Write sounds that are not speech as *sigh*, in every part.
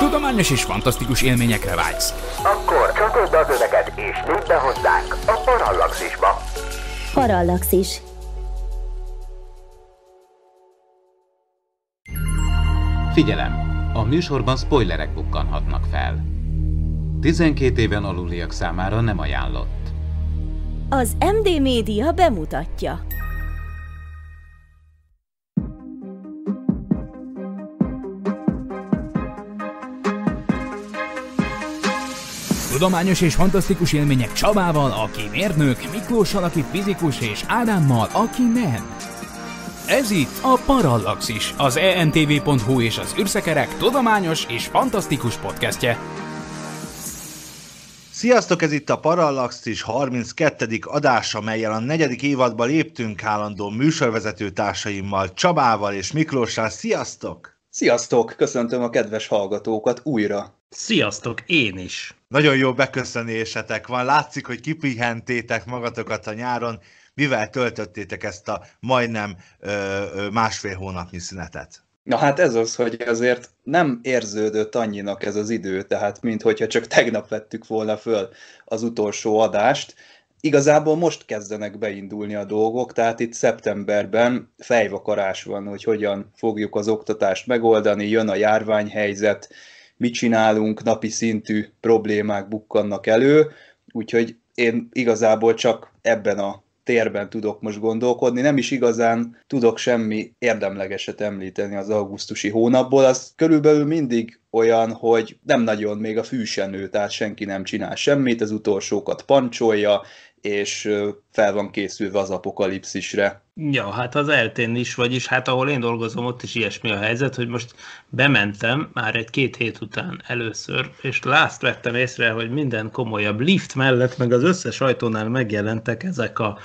Tudományos és fantasztikus élményekre vágysz. Akkor csatold az öveket és lépj be hozzánk a Parallaxisba. Parallaxis. Figyelem! A műsorban spoilerek bukkanhatnak fel. 12 éven aluliak számára nem ajánlott. Az MD Média bemutatja. Tudományos és fantasztikus élmények Csabával, aki mérnök, Miklóssal, aki fizikus, és Ádámmal, aki nem. Ez itt a Parallaxis, az entv.hu és az űrszekerek tudományos és fantasztikus podcastje. Sziasztok, ez itt a Parallaxis 32. adása, melyel a negyedik évadba léptünk állandó műsorvezető társaimmal, Csabával és Miklóssal. Sziasztok! Sziasztok! Köszöntöm a kedves hallgatókat újra! Sziasztok, én is! Nagyon jó beköszönésetek van, látszik, hogy kipihentétek magatokat a nyáron. Mivel töltöttétek ezt a majdnem ö, másfél hónapnyi szünetet? Na hát ez az, hogy azért nem érződött annyinak ez az idő, tehát mint hogyha csak tegnap vettük volna föl az utolsó adást. Igazából most kezdenek beindulni a dolgok, tehát itt szeptemberben fejvakarás van, hogy hogyan fogjuk az oktatást megoldani, jön a járványhelyzet, mit csinálunk, napi szintű problémák bukkannak elő, úgyhogy én igazából csak ebben a térben tudok most gondolkodni, nem is igazán tudok semmi érdemlegeset említeni az augusztusi hónapból, az körülbelül mindig olyan, hogy nem nagyon még a fűsenő, tehát senki nem csinál semmit, az utolsókat pancsolja, és fel van készülve az apokalipszisre. Ja, hát az eltén is, vagyis hát ahol én dolgozom, ott is ilyesmi a helyzet, hogy most bementem már egy-két hét után először, és lázt vettem észre, hogy minden komolyabb lift mellett, meg az összes ajtónál megjelentek ezek a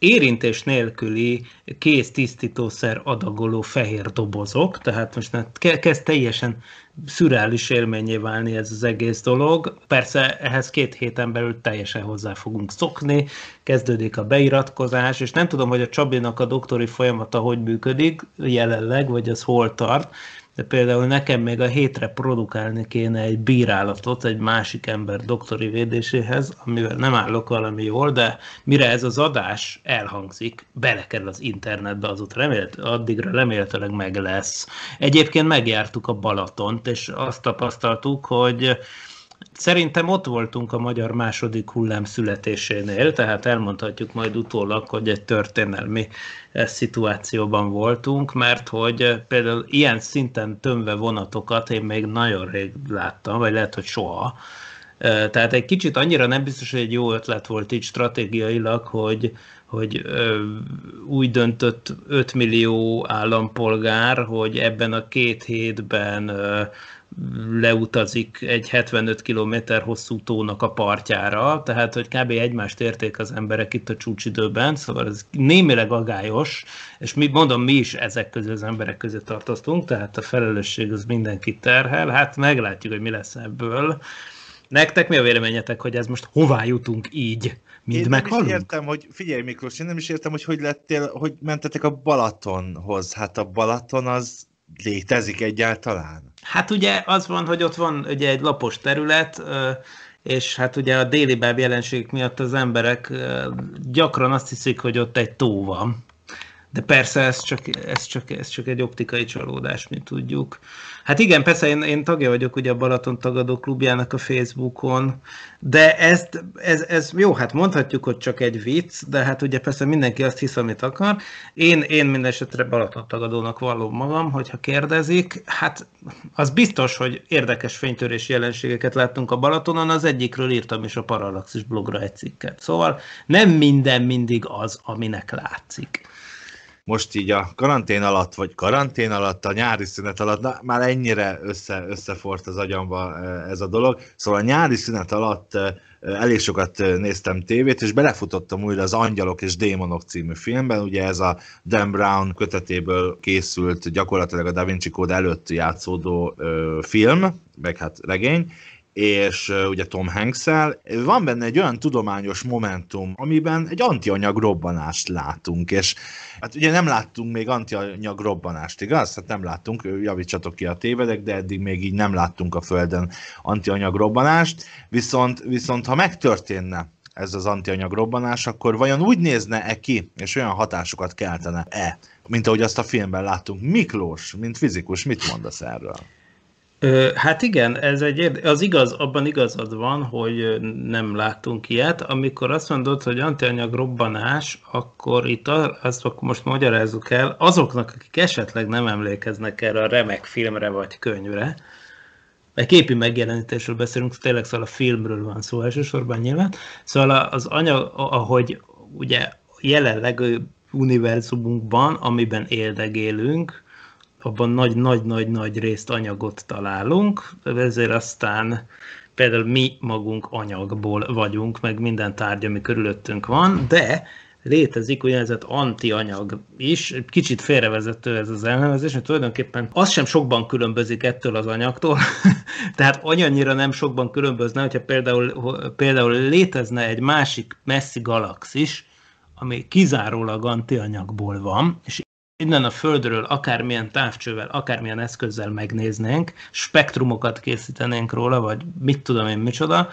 érintés nélküli kész tisztítószer adagoló fehér dobozok, tehát most kezd teljesen szürreális élményé válni ez az egész dolog. Persze ehhez két héten belül teljesen hozzá fogunk szokni, kezdődik a beiratkozás, és nem tudom, hogy a Csabinak a doktori folyamata hogy működik jelenleg, vagy az hol tart, de például nekem még a hétre produkálni kéne egy bírálatot egy másik ember doktori védéséhez, amivel nem állok valami jól, de mire ez az adás elhangzik, belekerül az internetbe, ott remélt, addigra remélhetőleg meg lesz. Egyébként megjártuk a Balatont, és azt tapasztaltuk, hogy Szerintem ott voltunk a magyar második hullám születésénél, tehát elmondhatjuk majd utólag, hogy egy történelmi eh, szituációban voltunk, mert hogy eh, például ilyen szinten tömve vonatokat én még nagyon rég láttam, vagy lehet, hogy soha. Eh, tehát egy kicsit annyira nem biztos, hogy egy jó ötlet volt így stratégiailag, hogy, hogy úgy döntött 5 millió állampolgár, hogy ebben a két hétben leutazik egy 75 km hosszú tónak a partjára, tehát hogy kb. egymást érték az emberek itt a csúcsidőben, szóval ez némileg agályos, és mi mondom, mi is ezek közül az emberek között tartoztunk, tehát a felelősség az mindenkit terhel, hát meglátjuk, hogy mi lesz ebből. Nektek mi a véleményetek, hogy ez most hová jutunk így? Mind én meghalunk? nem is értem, hogy figyelj Miklós, én nem is értem, hogy hogy lettél, hogy mentetek a Balatonhoz. Hát a Balaton az létezik egyáltalán. Hát ugye az van, hogy ott van ugye egy lapos terület, és hát ugye a déli báb jelenségek miatt az emberek gyakran azt hiszik, hogy ott egy tó van de persze ez csak, ez, csak, ez csak egy optikai csalódás, mint tudjuk. Hát igen, persze én, én tagja vagyok ugye a Balaton Tagadó Klubjának a Facebookon, de ezt ez, ez jó, hát mondhatjuk, hogy csak egy vicc, de hát ugye persze mindenki azt hisz, amit akar. Én, én minden esetre Balaton Tagadónak vallom magam, hogyha kérdezik, hát az biztos, hogy érdekes fénytörés jelenségeket láttunk a Balatonon, az egyikről írtam is a Parallaxis blogra egy cikket. Szóval nem minden mindig az, aminek látszik most így a karantén alatt, vagy karantén alatt, a nyári szünet alatt, na, már ennyire össze, összefort az agyamba ez a dolog. Szóval a nyári szünet alatt elég sokat néztem tévét, és belefutottam újra az Angyalok és Démonok című filmben, ugye ez a Dan Brown kötetéből készült, gyakorlatilag a Da Vinci Code előtt játszódó film, meg hát regény, és ugye Tom hanks -el. Van benne egy olyan tudományos momentum, amiben egy antianyag robbanást látunk, és hát ugye nem láttunk még antianyag robbanást, igaz? Hát nem láttunk, javítsatok ki a tévedek, de eddig még így nem láttunk a Földön antianyag robbanást, viszont, viszont ha megtörténne ez az antianyag robbanás, akkor vajon úgy nézne-e ki, és olyan hatásokat keltene-e, mint ahogy azt a filmben láttunk. Miklós, mint fizikus, mit mondasz erről? Hát igen, ez egy érde... az igaz, abban igazad van, hogy nem láttunk ilyet. Amikor azt mondod, hogy antianyag robbanás, akkor itt azt akkor most magyarázzuk el azoknak, akik esetleg nem emlékeznek erre a remek filmre vagy könyvre, egy képi megjelenítésről beszélünk, tényleg szóval a filmről van szó elsősorban nyilván. Szóval az anyag, ahogy ugye jelenleg univerzumunkban, amiben élünk abban nagy-nagy-nagy-nagy részt anyagot találunk, ezért aztán például mi magunk anyagból vagyunk, meg minden tárgy, ami körülöttünk van, de létezik úgynevezett antianyag is, kicsit félrevezető ez az elnevezés, mert tulajdonképpen az sem sokban különbözik ettől az anyagtól, *laughs* tehát annyira nem sokban különbözne, hogyha például, például létezne egy másik messzi galaxis, ami kizárólag antianyagból van, és innen a Földről akármilyen távcsővel, akármilyen eszközzel megnéznénk, spektrumokat készítenénk róla, vagy mit tudom én micsoda,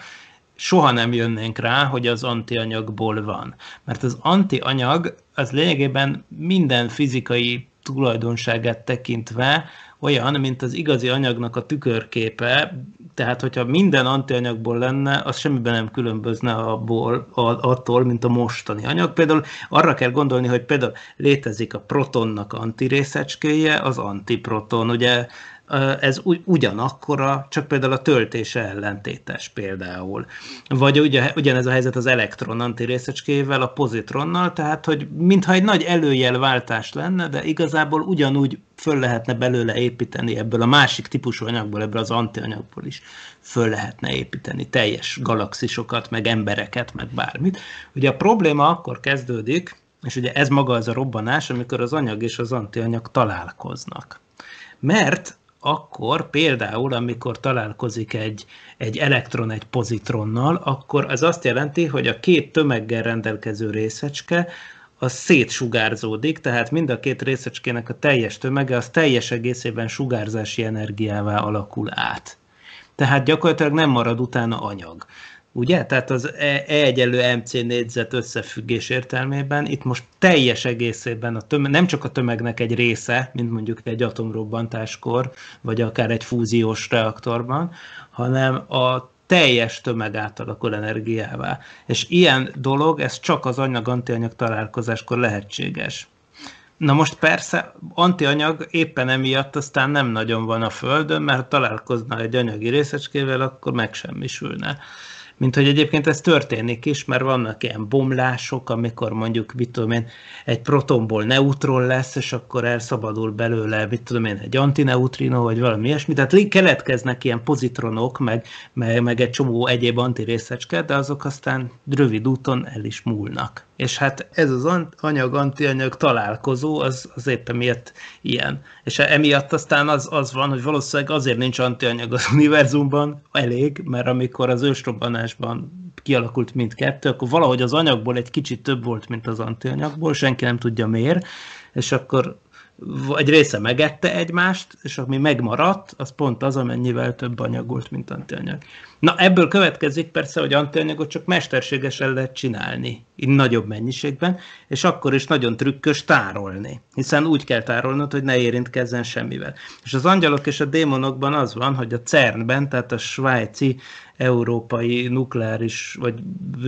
soha nem jönnénk rá, hogy az antianyagból van. Mert az antianyag az lényegében minden fizikai tulajdonságát tekintve olyan, mint az igazi anyagnak a tükörképe, tehát hogyha minden antianyagból lenne, az semmiben nem különbözne abból, attól, mint a mostani anyag. Például arra kell gondolni, hogy például létezik a protonnak antirészecskéje, az antiproton. Ugye ez ugyanakkora, csak például a töltése ellentétes például. Vagy ugye, ugyanez a helyzet az elektron antirészecskével, a pozitronnal, tehát hogy mintha egy nagy előjelváltás lenne, de igazából ugyanúgy föl lehetne belőle építeni ebből a másik típusú anyagból, ebből az antianyagból is föl lehetne építeni teljes galaxisokat, meg embereket, meg bármit. Ugye a probléma akkor kezdődik, és ugye ez maga az a robbanás, amikor az anyag és az antianyag találkoznak. Mert akkor például, amikor találkozik egy, egy elektron egy pozitronnal, akkor ez azt jelenti, hogy a két tömeggel rendelkező részecske az szétsugárzódik, tehát mind a két részecskének a teljes tömege az teljes egészében sugárzási energiává alakul át. Tehát gyakorlatilag nem marad utána anyag. Ugye? Tehát az E, e egyenlő MC négyzet összefüggés értelmében itt most teljes egészében a tömeg, nem csak a tömegnek egy része, mint mondjuk egy atomrobbantáskor, vagy akár egy fúziós reaktorban, hanem a teljes tömeg átalakul energiává. És ilyen dolog, ez csak az anyag-antianyag találkozáskor lehetséges. Na most persze antianyag éppen emiatt aztán nem nagyon van a Földön, mert találkozna egy anyagi részecskével, akkor megsemmisülne mint hogy egyébként ez történik is, mert vannak ilyen bomlások, amikor mondjuk, mit tudom én, egy protonból neutron lesz, és akkor elszabadul belőle, mit tudom én, egy antineutrino, vagy valami ilyesmi, tehát keletkeznek ilyen pozitronok, meg, meg, meg egy csomó egyéb antirészecske, de azok aztán rövid úton el is múlnak és hát ez az anyag-antianyag találkozó az, az éppen miért ilyen. És e-, emiatt aztán az, az van, hogy valószínűleg azért nincs antianyag az *laughs* univerzumban elég, mert amikor az ősrobbanásban kialakult mindkettő, akkor valahogy az anyagból egy kicsit több volt, mint az antianyagból, senki nem tudja miért, és akkor egy része megette egymást, és ami megmaradt, az pont az, amennyivel több anyag volt, mint antianyag. Na, ebből következik persze, hogy antianyagot csak mesterségesen lehet csinálni, így nagyobb mennyiségben, és akkor is nagyon trükkös tárolni, hiszen úgy kell tárolnod, hogy ne érintkezzen semmivel. És az angyalok és a démonokban az van, hogy a CERN-ben, tehát a svájci európai nukleáris vagy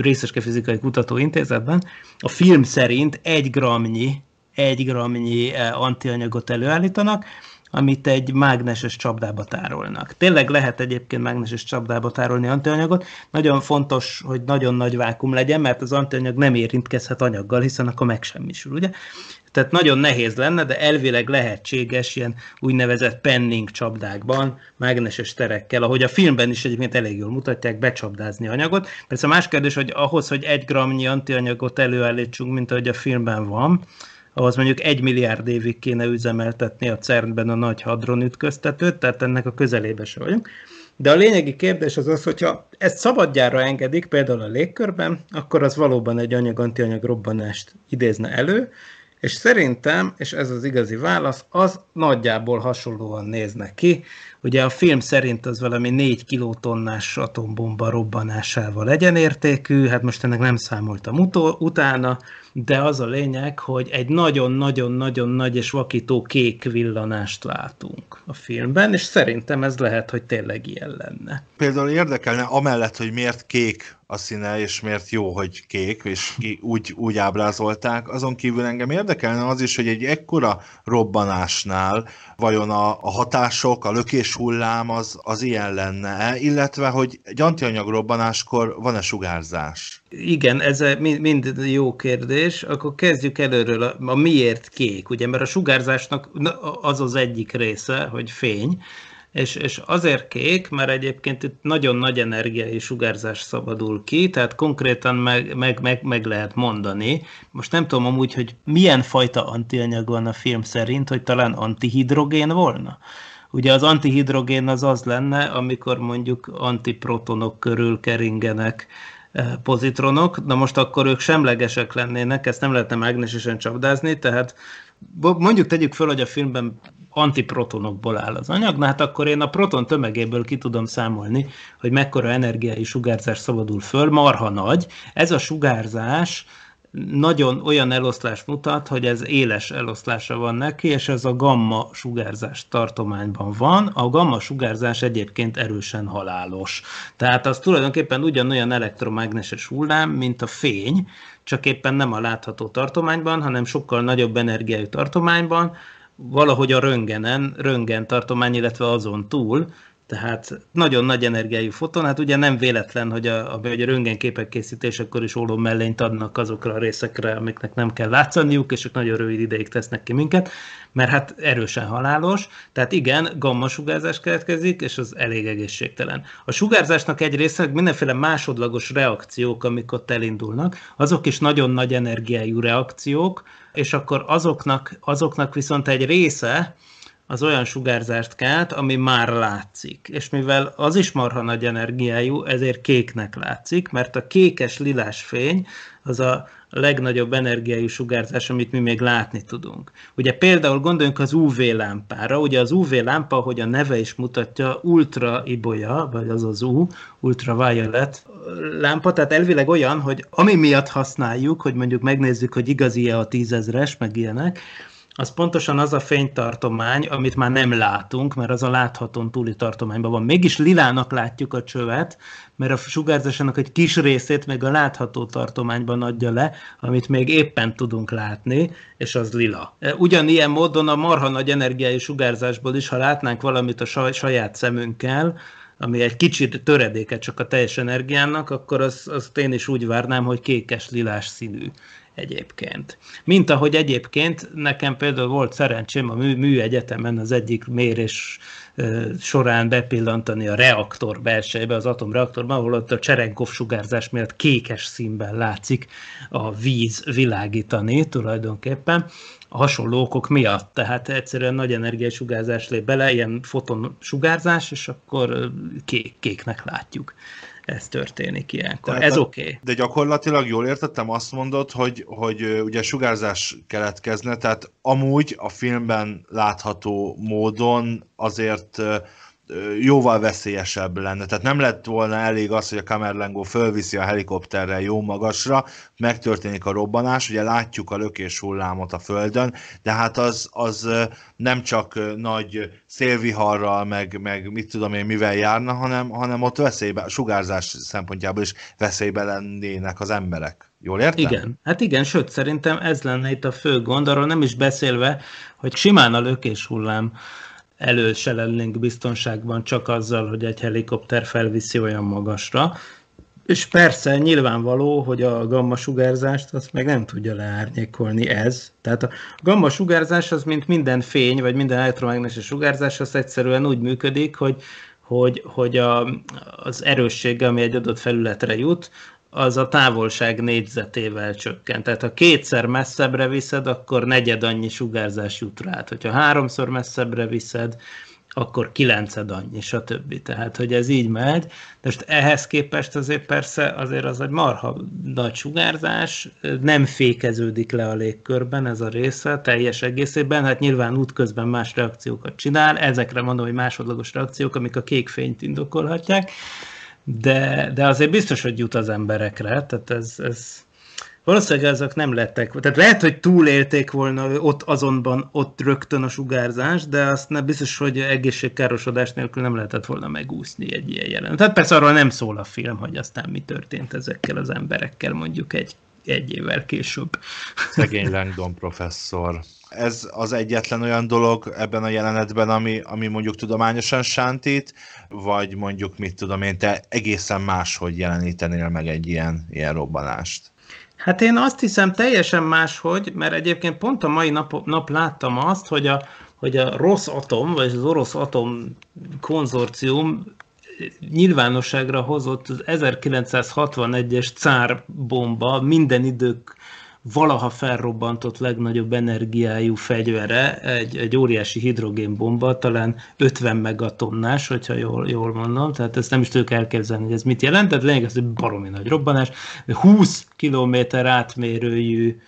részeske fizikai kutatóintézetben a film szerint egy gramnyi egy gramnyi eh, antianyagot előállítanak, amit egy mágneses csapdába tárolnak. Tényleg lehet egyébként mágneses csapdába tárolni antianyagot. Nagyon fontos, hogy nagyon nagy vákum legyen, mert az antianyag nem érintkezhet anyaggal, hiszen akkor megsemmisül, ugye? Tehát nagyon nehéz lenne, de elvileg lehetséges ilyen úgynevezett penning csapdákban, mágneses terekkel, ahogy a filmben is egyébként elég jól mutatják, becsapdázni anyagot. Persze más kérdés, hogy ahhoz, hogy egy gramnyi antianyagot előállítsunk, mint ahogy a filmben van, ahhoz mondjuk egy milliárd évig kéne üzemeltetni a CERN-ben a nagy hadron ütköztetőt, tehát ennek a közelébe se vagyunk. De a lényegi kérdés az az, hogyha ezt szabadjára engedik, például a légkörben, akkor az valóban egy anyag-antianyag robbanást idézne elő, és szerintem, és ez az igazi válasz, az nagyjából hasonlóan nézne ki, Ugye a film szerint az valami 4 kilótonnás atombomba robbanásával egyenértékű, hát most ennek nem számoltam utána, de az a lényeg, hogy egy nagyon-nagyon-nagyon nagy és vakító kék villanást látunk a filmben, és szerintem ez lehet, hogy tényleg ilyen lenne. Például érdekelne, amellett, hogy miért kék a színe, és miért jó, hogy kék, és ki, úgy, úgy ábrázolták. Azon kívül engem érdekelne az is, hogy egy ekkora robbanásnál vajon a, a hatások, a lökéshullám az, az ilyen lenne illetve hogy egy antianyagrobbanáskor van-e sugárzás? Igen, ez mind, mind jó kérdés. Akkor kezdjük előről a, a miért kék, ugye, mert a sugárzásnak az az egyik része, hogy fény, és, és azért kék, mert egyébként itt nagyon nagy energiai sugárzás szabadul ki, tehát konkrétan meg, meg, meg, meg lehet mondani. Most nem tudom amúgy, hogy milyen fajta antianyag van a film szerint, hogy talán antihidrogén volna? Ugye az antihidrogén az az lenne, amikor mondjuk antiprotonok körül keringenek eh, pozitronok, na most akkor ők semlegesek lennének, ezt nem lehetne mágnesesen csapdázni, tehát mondjuk tegyük föl, hogy a filmben antiprotonokból áll az anyag, na hát akkor én a proton tömegéből ki tudom számolni, hogy mekkora energiai sugárzás szabadul föl, marha nagy. Ez a sugárzás nagyon olyan eloszlást mutat, hogy ez éles eloszlása van neki, és ez a gamma sugárzás tartományban van. A gamma sugárzás egyébként erősen halálos. Tehát az tulajdonképpen ugyanolyan elektromágneses hullám, mint a fény, csak éppen nem a látható tartományban, hanem sokkal nagyobb energiájú tartományban, valahogy a röntgenen, röntgen tartomány, illetve azon túl, tehát nagyon nagy energiájú foton, hát ugye nem véletlen, hogy a, a, hogy a röntgenképek készítésekor is óló mellényt adnak azokra a részekre, amiknek nem kell látszaniuk, és ők nagyon rövid ideig tesznek ki minket, mert hát erősen halálos, tehát igen, gamma sugárzás keletkezik, és az elég egészségtelen. A sugárzásnak egy része mindenféle másodlagos reakciók, amik ott elindulnak, azok is nagyon nagy energiájú reakciók, és akkor azoknak, azoknak viszont egy része, az olyan sugárzást kelt, ami már látszik. És mivel az is marha nagy energiájú, ezért kéknek látszik, mert a kékes lilás fény az a legnagyobb energiájú sugárzás, amit mi még látni tudunk. Ugye például gondoljunk az UV lámpára, ugye az UV lámpa, ahogy a neve is mutatja, ultra ibolya, vagy az az U, ultraviolet lámpa, tehát elvileg olyan, hogy ami miatt használjuk, hogy mondjuk megnézzük, hogy igazi-e a tízezres, meg ilyenek, az pontosan az a fénytartomány, amit már nem látunk, mert az a láthatón túli tartományban van. Mégis lilának látjuk a csövet, mert a sugárzásának egy kis részét még a látható tartományban adja le, amit még éppen tudunk látni, és az lila. E, ugyanilyen módon a marha nagy energiájú sugárzásból is, ha látnánk valamit a saját szemünkkel, ami egy kicsit töredéke csak a teljes energiának, akkor azt az én is úgy várnám, hogy kékes-lilás színű egyébként. Mint ahogy egyébként nekem például volt szerencsém a mű, műegyetemen az egyik mérés során bepillantani a reaktor belsejébe, az atomreaktorban, ahol ott a Cserenkov sugárzás miatt kékes színben látszik a víz világítani tulajdonképpen, a hasonló okok miatt. Tehát egyszerűen nagy sugárzás lép bele, ilyen foton sugárzás, és akkor kék, kéknek látjuk ez történik ilyenkor. Tehát, ez oké. Okay. De gyakorlatilag jól értettem, azt mondod, hogy, hogy ugye sugárzás keletkezne, tehát amúgy a filmben látható módon azért jóval veszélyesebb lenne. Tehát nem lett volna elég az, hogy a Kamerlengo fölviszi a helikopterrel jó magasra, megtörténik a robbanás, ugye látjuk a lökés hullámot a földön, de hát az, az nem csak nagy szélviharral, meg, meg mit tudom én mivel járna, hanem, hanem ott veszélybe, sugárzás szempontjából is veszélybe lennének az emberek. Jól értem? Igen, hát igen, sőt, szerintem ez lenne itt a fő gond, arról nem is beszélve, hogy simán a lökés hullám elő se lennénk biztonságban csak azzal, hogy egy helikopter felviszi olyan magasra. És persze nyilvánvaló, hogy a gamma sugárzást azt meg nem tudja leárnyékolni ez. Tehát a gamma sugárzás az, mint minden fény, vagy minden elektromágneses sugárzás, az egyszerűen úgy működik, hogy hogy, hogy a, az erőssége, ami egy adott felületre jut, az a távolság négyzetével csökkent. Tehát ha kétszer messzebbre viszed, akkor negyed annyi sugárzás jut rá. Hogyha háromszor messzebbre viszed, akkor kilenced annyi, stb. Tehát, hogy ez így megy. De most ehhez képest azért persze azért az egy marha nagy sugárzás, nem fékeződik le a légkörben ez a része teljes egészében, hát nyilván útközben más reakciókat csinál, ezekre mondom, hogy másodlagos reakciók, amik a kék fényt indokolhatják, de, de azért biztos, hogy jut az emberekre, tehát ez, ez valószínűleg azok nem lettek, tehát lehet, hogy túlélték volna ott azonban, ott rögtön a sugárzás, de azt nem biztos, hogy egészségkárosodás nélkül nem lehetett volna megúszni egy ilyen jelen. Tehát persze arról nem szól a film, hogy aztán mi történt ezekkel az emberekkel mondjuk egy egy évvel később. Szegény Langdon professzor. Ez az egyetlen olyan dolog ebben a jelenetben, ami, ami mondjuk tudományosan sántít, vagy mondjuk mit tudom én, te egészen máshogy jelenítenél meg egy ilyen, ilyen robbanást? Hát én azt hiszem teljesen máshogy, mert egyébként pont a mai nap, nap láttam azt, hogy a, hogy a rossz atom, vagy az orosz atom konzorcium nyilvánosságra hozott az 1961-es cár bomba minden idők valaha felrobbantott legnagyobb energiájú fegyvere, egy, egy óriási hidrogénbomba, talán 50 megatonnás, hogyha jól, jól mondom, tehát ezt nem is tudok elképzelni, hogy ez mit jelent, tehát lényeg ez egy baromi nagy robbanás, 20 kilométer átmérőjű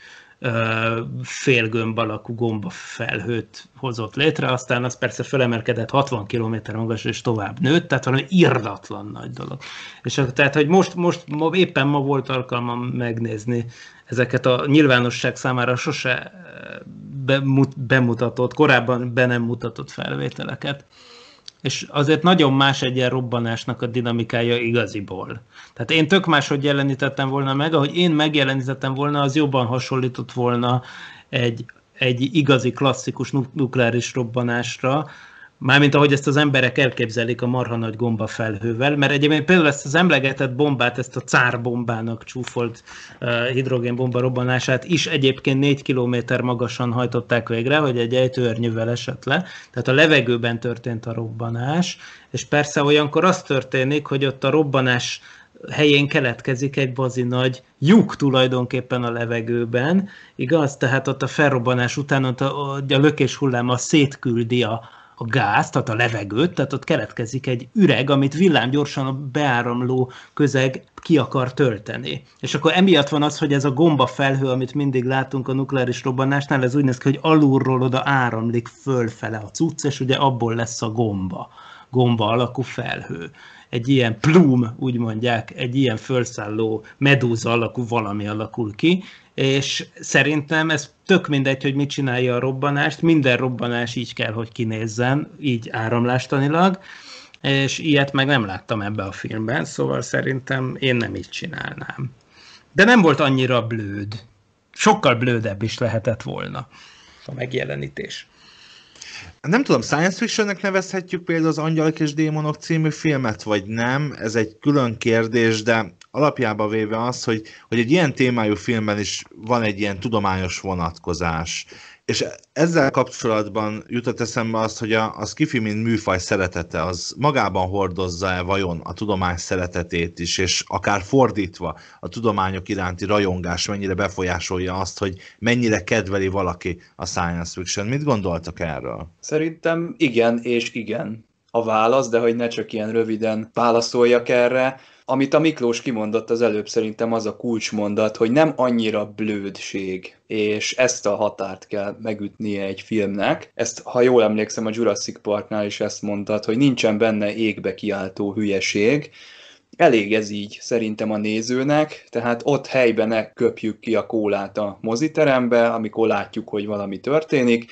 félgömb alakú gomba felhőt hozott létre, aztán az persze fölemelkedett 60 km magas és tovább nőtt, tehát valami irdatlan nagy dolog. És akkor tehát, hogy most, most ma, éppen ma volt alkalmam megnézni ezeket a nyilvánosság számára sose bemutatott, korábban be nem mutatott felvételeket és azért nagyon más egy ilyen robbanásnak a dinamikája igaziból. Tehát én tök máshogy jelenítettem volna meg, ahogy én megjelenítettem volna, az jobban hasonlított volna egy, egy igazi klasszikus nukleáris robbanásra, Mármint ahogy ezt az emberek elképzelik a marha nagy gomba felhővel, mert egyébként például ezt az emlegetett bombát, ezt a cár bombának csúfolt hidrogénbomba robbanását is egyébként 4 km magasan hajtották végre, hogy egy ejtőernyővel esett le, tehát a levegőben történt a robbanás, és persze olyankor az történik, hogy ott a robbanás helyén keletkezik egy bazi nagy lyuk tulajdonképpen a levegőben, igaz? Tehát ott a felrobbanás után ott a, a lökés hullám a szétküldi a, a gáz, tehát a levegőt, tehát ott keletkezik egy üreg, amit villám gyorsan a beáramló közeg ki akar tölteni. És akkor emiatt van az, hogy ez a gomba felhő, amit mindig látunk a nukleáris robbanásnál, ez úgy néz ki, hogy alulról oda áramlik fölfele a cucc, és ugye abból lesz a gomba, gomba alakú felhő egy ilyen plum, úgy mondják, egy ilyen fölszálló medúza alakú valami alakul ki, és szerintem ez tök mindegy, hogy mit csinálja a robbanást, minden robbanás így kell, hogy kinézzen, így áramlástanilag, és ilyet meg nem láttam ebbe a filmben, szóval szerintem én nem így csinálnám. De nem volt annyira blőd. Sokkal blődebb is lehetett volna a megjelenítés. Nem tudom, science fictionnek nevezhetjük például az Angyalok és Démonok című filmet, vagy nem, ez egy külön kérdés, de alapjába véve az, hogy, hogy egy ilyen témájú filmben is van egy ilyen tudományos vonatkozás. És ezzel kapcsolatban jutott eszembe azt, hogy a, a skifi, mint műfaj szeretete, az magában hordozza-e vajon a tudomány szeretetét is, és akár fordítva a tudományok iránti rajongás mennyire befolyásolja azt, hogy mennyire kedveli valaki a science fiction. Mit gondoltak erről? Szerintem igen és igen a válasz, de hogy ne csak ilyen röviden válaszoljak erre, amit a Miklós kimondott az előbb, szerintem az a kulcsmondat, hogy nem annyira blödség, és ezt a határt kell megütnie egy filmnek. Ezt, ha jól emlékszem, a Jurassic Parknál is ezt mondtad, hogy nincsen benne égbe kiáltó hülyeség, elég ez így szerintem a nézőnek, tehát ott helyben ne köpjük ki a kólát a moziterembe, amikor látjuk, hogy valami történik,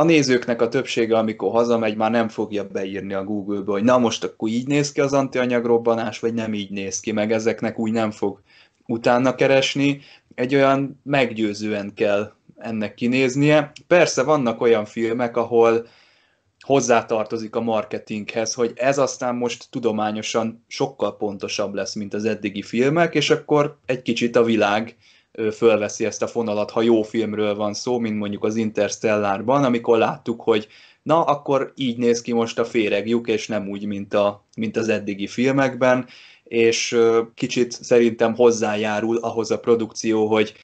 a nézőknek a többsége, amikor hazamegy, már nem fogja beírni a Google-be, hogy na most akkor így néz ki az antianyagrobbanás, vagy nem így néz ki, meg ezeknek úgy nem fog utána keresni. Egy olyan meggyőzően kell ennek kinéznie. Persze vannak olyan filmek, ahol hozzátartozik a marketinghez, hogy ez aztán most tudományosan sokkal pontosabb lesz, mint az eddigi filmek, és akkor egy kicsit a világ fölveszi ezt a fonalat, ha jó filmről van szó, mint mondjuk az Interstellárban, amikor láttuk, hogy na, akkor így néz ki most a féregjuk, és nem úgy, mint, a, mint az eddigi filmekben, és kicsit szerintem hozzájárul ahhoz a produkció, hogy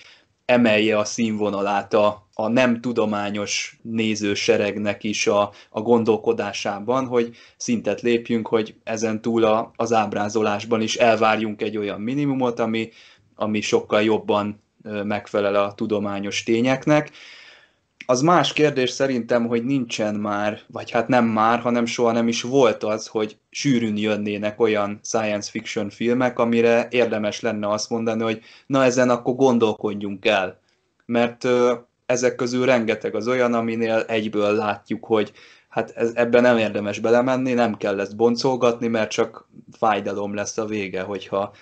emelje a színvonalát a, a nem tudományos nézőseregnek is a, a gondolkodásában, hogy szintet lépjünk, hogy ezen túl a, az ábrázolásban is elvárjunk egy olyan minimumot, ami, ami sokkal jobban megfelel a tudományos tényeknek. Az más kérdés szerintem, hogy nincsen már, vagy hát nem már, hanem soha nem is volt az, hogy sűrűn jönnének olyan science fiction filmek, amire érdemes lenne azt mondani, hogy na ezen akkor gondolkodjunk el. Mert ezek közül rengeteg az olyan, aminél egyből látjuk, hogy hát ez, ebben nem érdemes belemenni, nem kell ezt boncolgatni, mert csak fájdalom lesz a vége, hogyha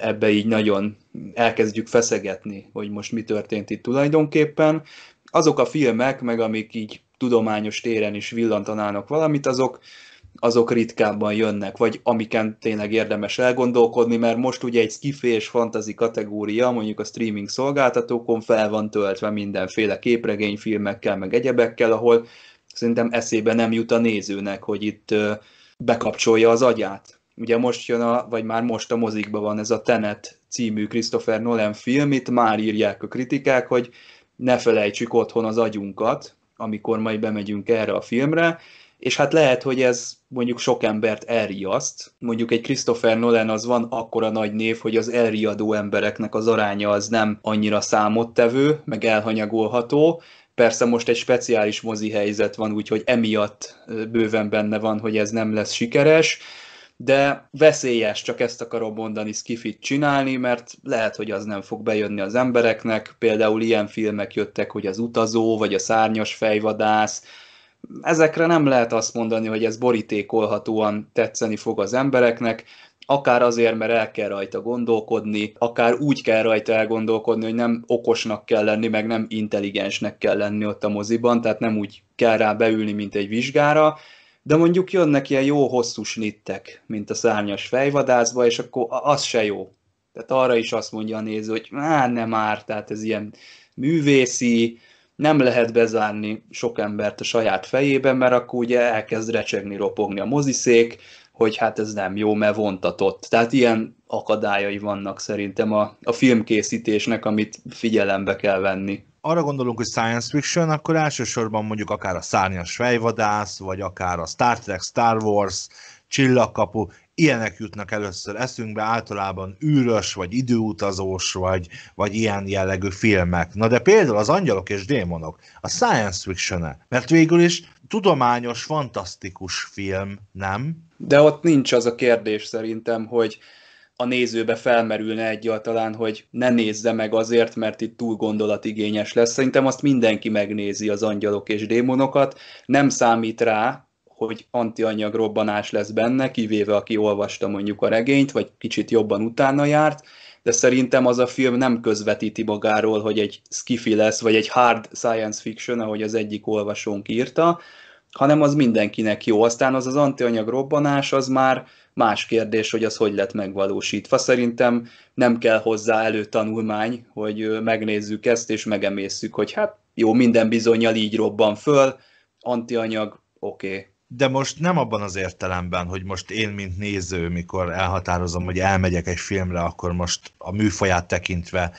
ebbe így nagyon elkezdjük feszegetni, hogy most mi történt itt tulajdonképpen. Azok a filmek, meg amik így tudományos téren is villantanának valamit, azok, azok ritkábban jönnek, vagy amiken tényleg érdemes elgondolkodni, mert most ugye egy skifé és fantazi kategória mondjuk a streaming szolgáltatókon fel van töltve mindenféle képregényfilmekkel, meg egyebekkel, ahol szerintem eszébe nem jut a nézőnek, hogy itt bekapcsolja az agyát, ugye most jön, a, vagy már most a mozikban van ez a Tenet című Christopher Nolan film, itt már írják a kritikák, hogy ne felejtsük otthon az agyunkat, amikor majd bemegyünk erre a filmre, és hát lehet, hogy ez mondjuk sok embert elriaszt. Mondjuk egy Christopher Nolan az van akkora nagy név, hogy az elriadó embereknek az aránya az nem annyira számottevő, meg elhanyagolható. Persze most egy speciális mozi helyzet van, úgyhogy emiatt bőven benne van, hogy ez nem lesz sikeres, de veszélyes csak ezt akarom mondani, skifit csinálni, mert lehet, hogy az nem fog bejönni az embereknek. Például ilyen filmek jöttek, hogy az utazó, vagy a szárnyas fejvadász, ezekre nem lehet azt mondani, hogy ez borítékolhatóan tetszeni fog az embereknek, akár azért, mert el kell rajta gondolkodni, akár úgy kell rajta elgondolkodni, hogy nem okosnak kell lenni, meg nem intelligensnek kell lenni ott a moziban, tehát nem úgy kell rá beülni, mint egy vizsgára, de mondjuk jönnek ilyen jó hosszú snittek, mint a szárnyas fejvadászba, és akkor az se jó. Tehát arra is azt mondja a néző, hogy már nem már, tehát ez ilyen művészi, nem lehet bezárni sok embert a saját fejében, mert akkor ugye elkezd recsegni, ropogni a moziszék, hogy hát ez nem jó, mert vontatott. Tehát ilyen akadályai vannak szerintem a, a filmkészítésnek, amit figyelembe kell venni arra gondolunk, hogy science fiction, akkor elsősorban mondjuk akár a szárnyas fejvadász, vagy akár a Star Trek, Star Wars, csillagkapu, ilyenek jutnak először eszünkbe, általában űrös, vagy időutazós, vagy, vagy ilyen jellegű filmek. Na de például az angyalok és démonok, a science fiction -e, mert végül is tudományos, fantasztikus film, nem? De ott nincs az a kérdés szerintem, hogy a nézőbe felmerülne egyáltalán, hogy ne nézze meg azért, mert itt túl gondolatigényes lesz. Szerintem azt mindenki megnézi az angyalok és démonokat, nem számít rá, hogy antianyag robbanás lesz benne, kivéve aki olvasta mondjuk a regényt, vagy kicsit jobban utána járt, de szerintem az a film nem közvetíti magáról, hogy egy skifi lesz, vagy egy hard science fiction, ahogy az egyik olvasónk írta, hanem az mindenkinek jó. Aztán az az antianyag robbanás, az már Más kérdés, hogy az hogy lett megvalósítva. Szerintem nem kell hozzá előtanulmány, hogy megnézzük ezt és megemészszük, hogy hát jó, minden bizonyal így robban föl, antianyag, oké, okay, de most nem abban az értelemben, hogy most én, mint néző, mikor elhatározom, hogy elmegyek egy filmre, akkor most a műfaját tekintve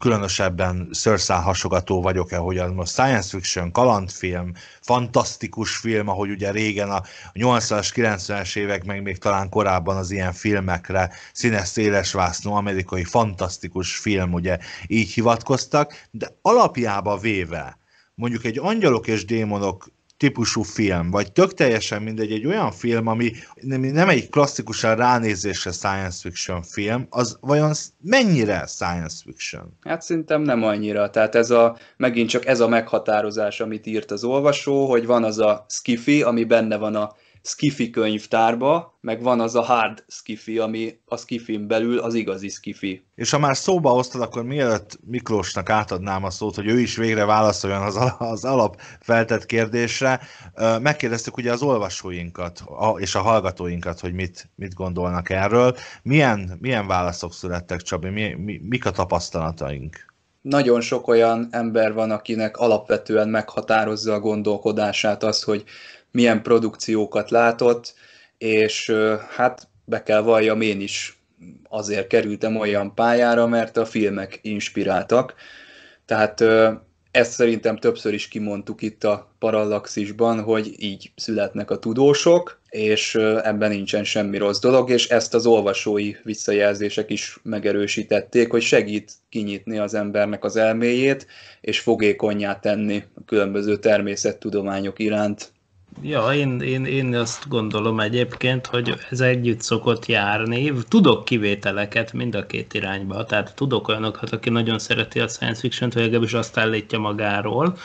különösebben szörszál hasogató vagyok-e, hogy az most science fiction, kalandfilm, fantasztikus film, ahogy ugye régen a 80-as, 90-es évek, meg még talán korábban az ilyen filmekre színes, széles vásznó amerikai fantasztikus film, ugye így hivatkoztak, de alapjába véve mondjuk egy angyalok és démonok típusú film, vagy tök teljesen mindegy, egy olyan film, ami nem egy klasszikusan ránézésre science fiction film, az vajon mennyire science fiction? Hát szerintem nem annyira, tehát ez a, megint csak ez a meghatározás, amit írt az olvasó, hogy van az a skifi, ami benne van a skifi könyvtárba, meg van az a hard skifi, ami a skifin belül az igazi skifi. És ha már szóba hoztad, akkor mielőtt Miklósnak átadnám a szót, hogy ő is végre válaszoljon az, az alap feltett kérdésre, megkérdeztük ugye az olvasóinkat és a hallgatóinkat, hogy mit, mit gondolnak erről. Milyen, milyen válaszok születtek, Csabi? Mi, mi, mik a tapasztalataink? nagyon sok olyan ember van, akinek alapvetően meghatározza a gondolkodását az, hogy milyen produkciókat látott, és hát be kell valljam, én is azért kerültem olyan pályára, mert a filmek inspiráltak. Tehát ezt szerintem többször is kimondtuk itt a Parallaxisban, hogy így születnek a tudósok, és ebben nincsen semmi rossz dolog, és ezt az olvasói visszajelzések is megerősítették, hogy segít kinyitni az embernek az elméjét, és fogékonyá tenni a különböző természettudományok iránt. Ja, én, én, én azt gondolom egyébként, hogy ez együtt szokott járni. Tudok kivételeket mind a két irányba, tehát tudok olyanokat, aki nagyon szereti a science fiction-t, vagy legalábbis azt állítja magáról,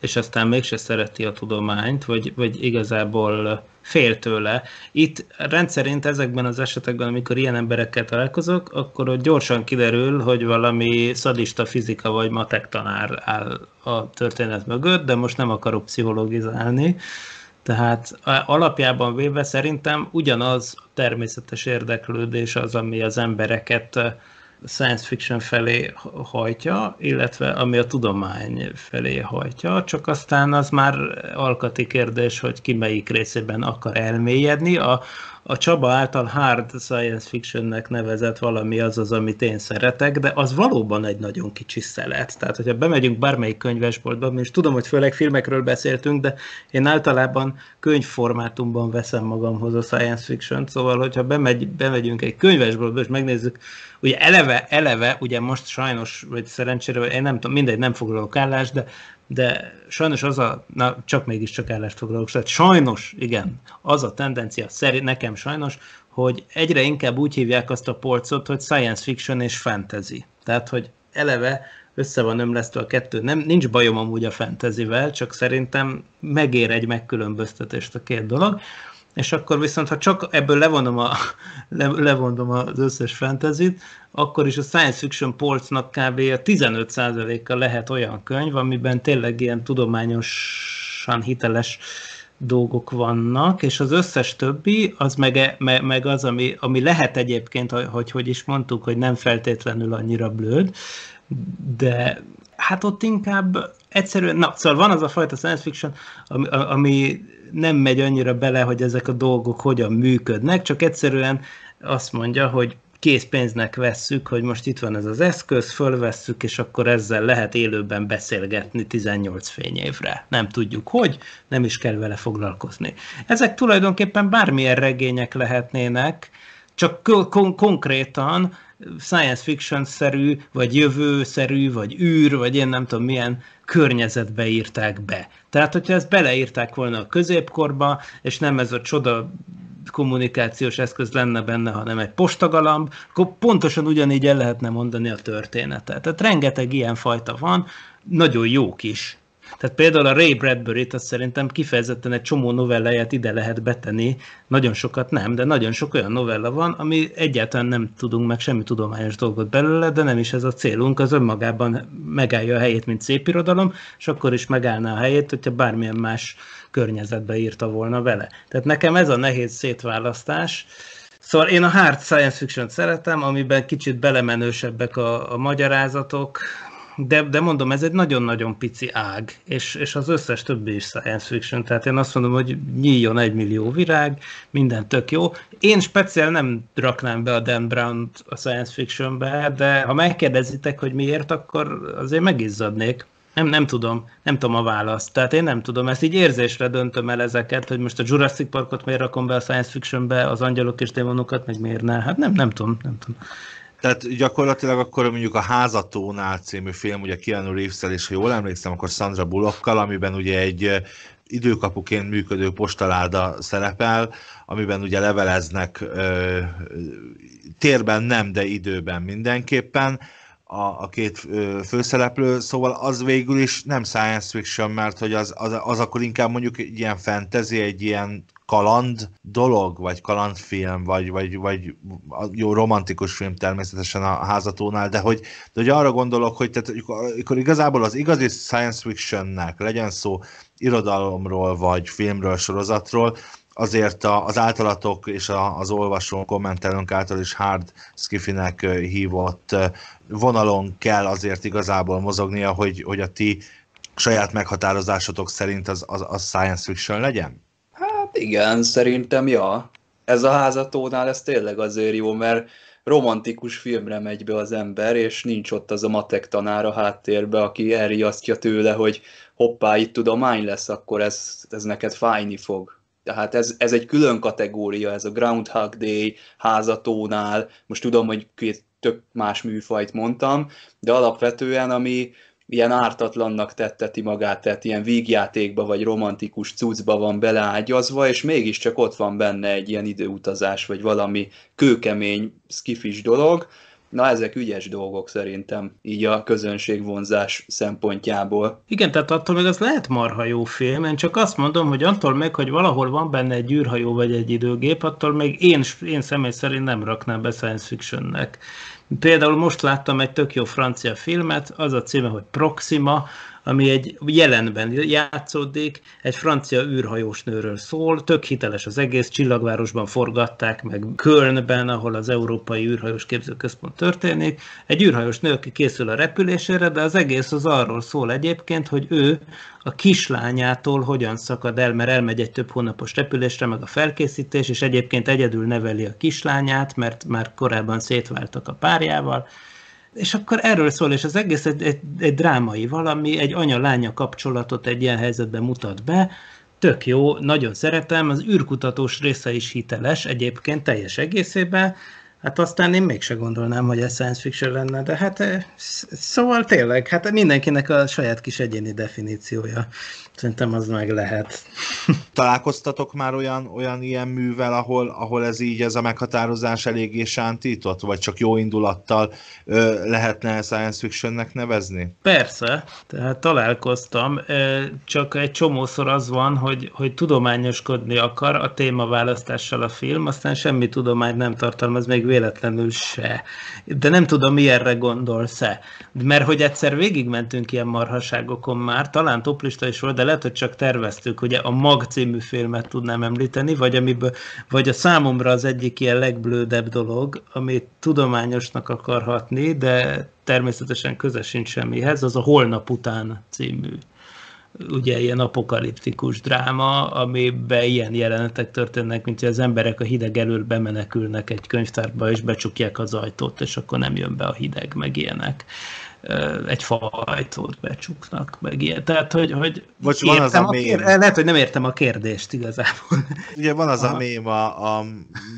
és aztán mégse szereti a tudományt, vagy, vagy igazából fél tőle. Itt rendszerint ezekben az esetekben, amikor ilyen emberekkel találkozok, akkor ott gyorsan kiderül, hogy valami szadista fizika vagy matek tanár áll a történet mögött, de most nem akarok pszichologizálni, tehát e, alapjában véve szerintem ugyanaz a természetes érdeklődés az, ami az embereket e, science fiction felé hajtja, illetve ami a tudomány felé hajtja, csak aztán az már alkati kérdés, hogy ki melyik részében akar elmélyedni. A, a Csaba által hard science fictionnek nevezett valami az az, amit én szeretek, de az valóban egy nagyon kicsi szelet. Tehát, hogyha bemegyünk bármelyik könyvesboltba, és tudom, hogy főleg filmekről beszéltünk, de én általában könyvformátumban veszem magamhoz a science fiction szóval, hogyha bemegy, bemegyünk egy könyvesboltba, és megnézzük, ugye eleve, eleve, ugye most sajnos, vagy szerencsére, vagy én nem tudom, mindegy, nem foglalok állást, de de sajnos az a, na csak mégiscsak állásfoglalók, tehát sajnos, igen, az a tendencia, szerint nekem sajnos, hogy egyre inkább úgy hívják azt a polcot, hogy science fiction és fantasy. Tehát, hogy eleve össze van ömlesztve a kettő. Nem, nincs bajom amúgy a fantasyvel, csak szerintem megér egy megkülönböztetést a két dolog és akkor viszont, ha csak ebből levonom, a, le, levonom az összes fantasy akkor is a science fiction polcnak kb. a 15%-a lehet olyan könyv, amiben tényleg ilyen tudományosan hiteles dolgok vannak, és az összes többi, az meg, e, meg, meg az, ami, ami lehet egyébként, hogy hogy is mondtuk, hogy nem feltétlenül annyira blöd, de hát ott inkább egyszerűen, na, szóval van az a fajta science fiction, ami, ami nem megy annyira bele, hogy ezek a dolgok hogyan működnek, csak egyszerűen azt mondja, hogy készpénznek vesszük, hogy most itt van ez az eszköz, fölvesszük, és akkor ezzel lehet élőben beszélgetni 18 fényévre. Nem tudjuk hogy, nem is kell vele foglalkozni. Ezek tulajdonképpen bármilyen regények lehetnének, csak kon- konkrétan science fiction-szerű, vagy jövőszerű, vagy űr, vagy én nem tudom milyen környezetbe írták be. Tehát, hogyha ezt beleírták volna a középkorba, és nem ez a csoda kommunikációs eszköz lenne benne, hanem egy postagalamb, akkor pontosan ugyanígy el lehetne mondani a történetet. Tehát rengeteg ilyen fajta van, nagyon jók is. Tehát például a Ray bradbury t azt szerintem kifejezetten egy csomó novelláját ide lehet betenni, nagyon sokat nem, de nagyon sok olyan novella van, ami egyáltalán nem tudunk meg semmi tudományos dolgot belőle, de nem is ez a célunk, az önmagában megállja a helyét, mint szép irodalom, és akkor is megállna a helyét, hogyha bármilyen más környezetbe írta volna vele. Tehát nekem ez a nehéz szétválasztás, Szóval én a hard science fiction szeretem, amiben kicsit belemenősebbek a, a magyarázatok, de, de mondom, ez egy nagyon-nagyon pici ág, és, és az összes többi is science fiction, tehát én azt mondom, hogy nyíljon egy millió virág, minden tök jó. Én speciál nem raknám be a Dan brown a science fictionbe, de ha megkérdezitek, hogy miért, akkor azért megizzadnék. Nem, nem tudom, nem tudom a választ. Tehát én nem tudom, ezt így érzésre döntöm el ezeket, hogy most a Jurassic Parkot miért rakom be a science fictionbe, az angyalok és démonokat, meg miért ne. Hát nem, nem tudom, nem tudom. Tehát gyakorlatilag akkor mondjuk a Házatónál című film, ugye Keanu reeves és ha jól emlékszem, akkor Sandra Bullockkal, amiben ugye egy időkapuként működő postaláda szerepel, amiben ugye leveleznek ö, térben nem, de időben mindenképpen a, a két főszereplő, szóval az végül is nem science fiction, mert hogy az, az, az akkor inkább mondjuk egy ilyen fantasy, egy ilyen kaland dolog, vagy kalandfilm, vagy, vagy, vagy jó romantikus film természetesen a házatónál, de hogy, de hogy arra gondolok, hogy tehát, amikor igazából az igazi science fictionnek legyen szó irodalomról, vagy filmről, sorozatról, azért az általatok és az olvasó kommentelőnk által is hard skifinek hívott vonalon kell azért igazából mozognia, hogy, hogy a ti saját meghatározásotok szerint az, az, az science fiction legyen? Hát igen, szerintem ja. Ez a házatónál ez tényleg azért jó, mert romantikus filmre megy be az ember, és nincs ott az a matek tanár a háttérbe, aki elriasztja tőle, hogy hoppá, itt tudomány lesz, akkor ez, ez neked fájni fog. Tehát ez, ez egy külön kategória, ez a Groundhog Day házatónál, most tudom, hogy két tök más műfajt mondtam, de alapvetően, ami ilyen ártatlannak tetteti magát, tehát ilyen vígjátékba vagy romantikus cuccba van beleágyazva, és mégiscsak ott van benne egy ilyen időutazás, vagy valami kőkemény, skifis dolog, Na ezek ügyes dolgok szerintem, így a közönség vonzás szempontjából. Igen, tehát attól meg az lehet marha jó film, én csak azt mondom, hogy attól meg, hogy valahol van benne egy űrhajó vagy egy időgép, attól még én, én személy szerint nem raknám be science fictionnek. Például most láttam egy tök jó francia filmet, az a címe, hogy Proxima, ami egy jelenben játszódik, egy francia űrhajós nőről szól, tök hiteles az egész, Csillagvárosban forgatták, meg Kölnben, ahol az Európai űrhajós képzőközpont történik. Egy űrhajós nő, aki készül a repülésére, de az egész az arról szól egyébként, hogy ő a kislányától hogyan szakad el, mert elmegy egy több hónapos repülésre, meg a felkészítés, és egyébként egyedül neveli a kislányát, mert már korábban szétváltak a párjával, és akkor erről szól, és az egész egy, egy, egy drámai valami, egy anya-lánya kapcsolatot egy ilyen helyzetben mutat be, tök jó, nagyon szeretem, az űrkutatós része is hiteles egyébként teljes egészében, hát aztán én mégse gondolnám, hogy ez science fiction lenne, de hát eh, szóval tényleg, hát mindenkinek a saját kis egyéni definíciója. Szerintem az meg lehet. *laughs* Találkoztatok már olyan, olyan ilyen művel, ahol, ahol ez így, ez a meghatározás eléggé sántított, vagy csak jó indulattal ö, lehetne science fictionnek nevezni? Persze, tehát találkoztam, csak egy csomószor az van, hogy, hogy tudományoskodni akar a témaválasztással a film, aztán semmi tudomány nem tartalmaz, még véletlenül se. De nem tudom, erre gondolsz-e. Mert hogy egyszer végigmentünk ilyen marhaságokon már, talán toplista is volt, de lehet, hogy csak terveztük, ugye a Mag című filmet tudnám említeni, vagy, amiből, vagy a számomra az egyik ilyen legblődebb dolog, amit tudományosnak akarhatni, de természetesen köze sincs semmihez, az a Holnap után című ugye ilyen apokaliptikus dráma, amiben ilyen jelenetek történnek, mint hogy az emberek a hideg elől bemenekülnek egy könyvtárba, és becsukják az ajtót, és akkor nem jön be a hideg, meg ilyenek. Uh, egy fajtót becsuknak, meg ilyen. Tehát, hogy, hogy Bocs, van az a, a mém. Kér... Lehet, hogy nem értem a kérdést igazából. *laughs* Ugye van az a, a mém a, a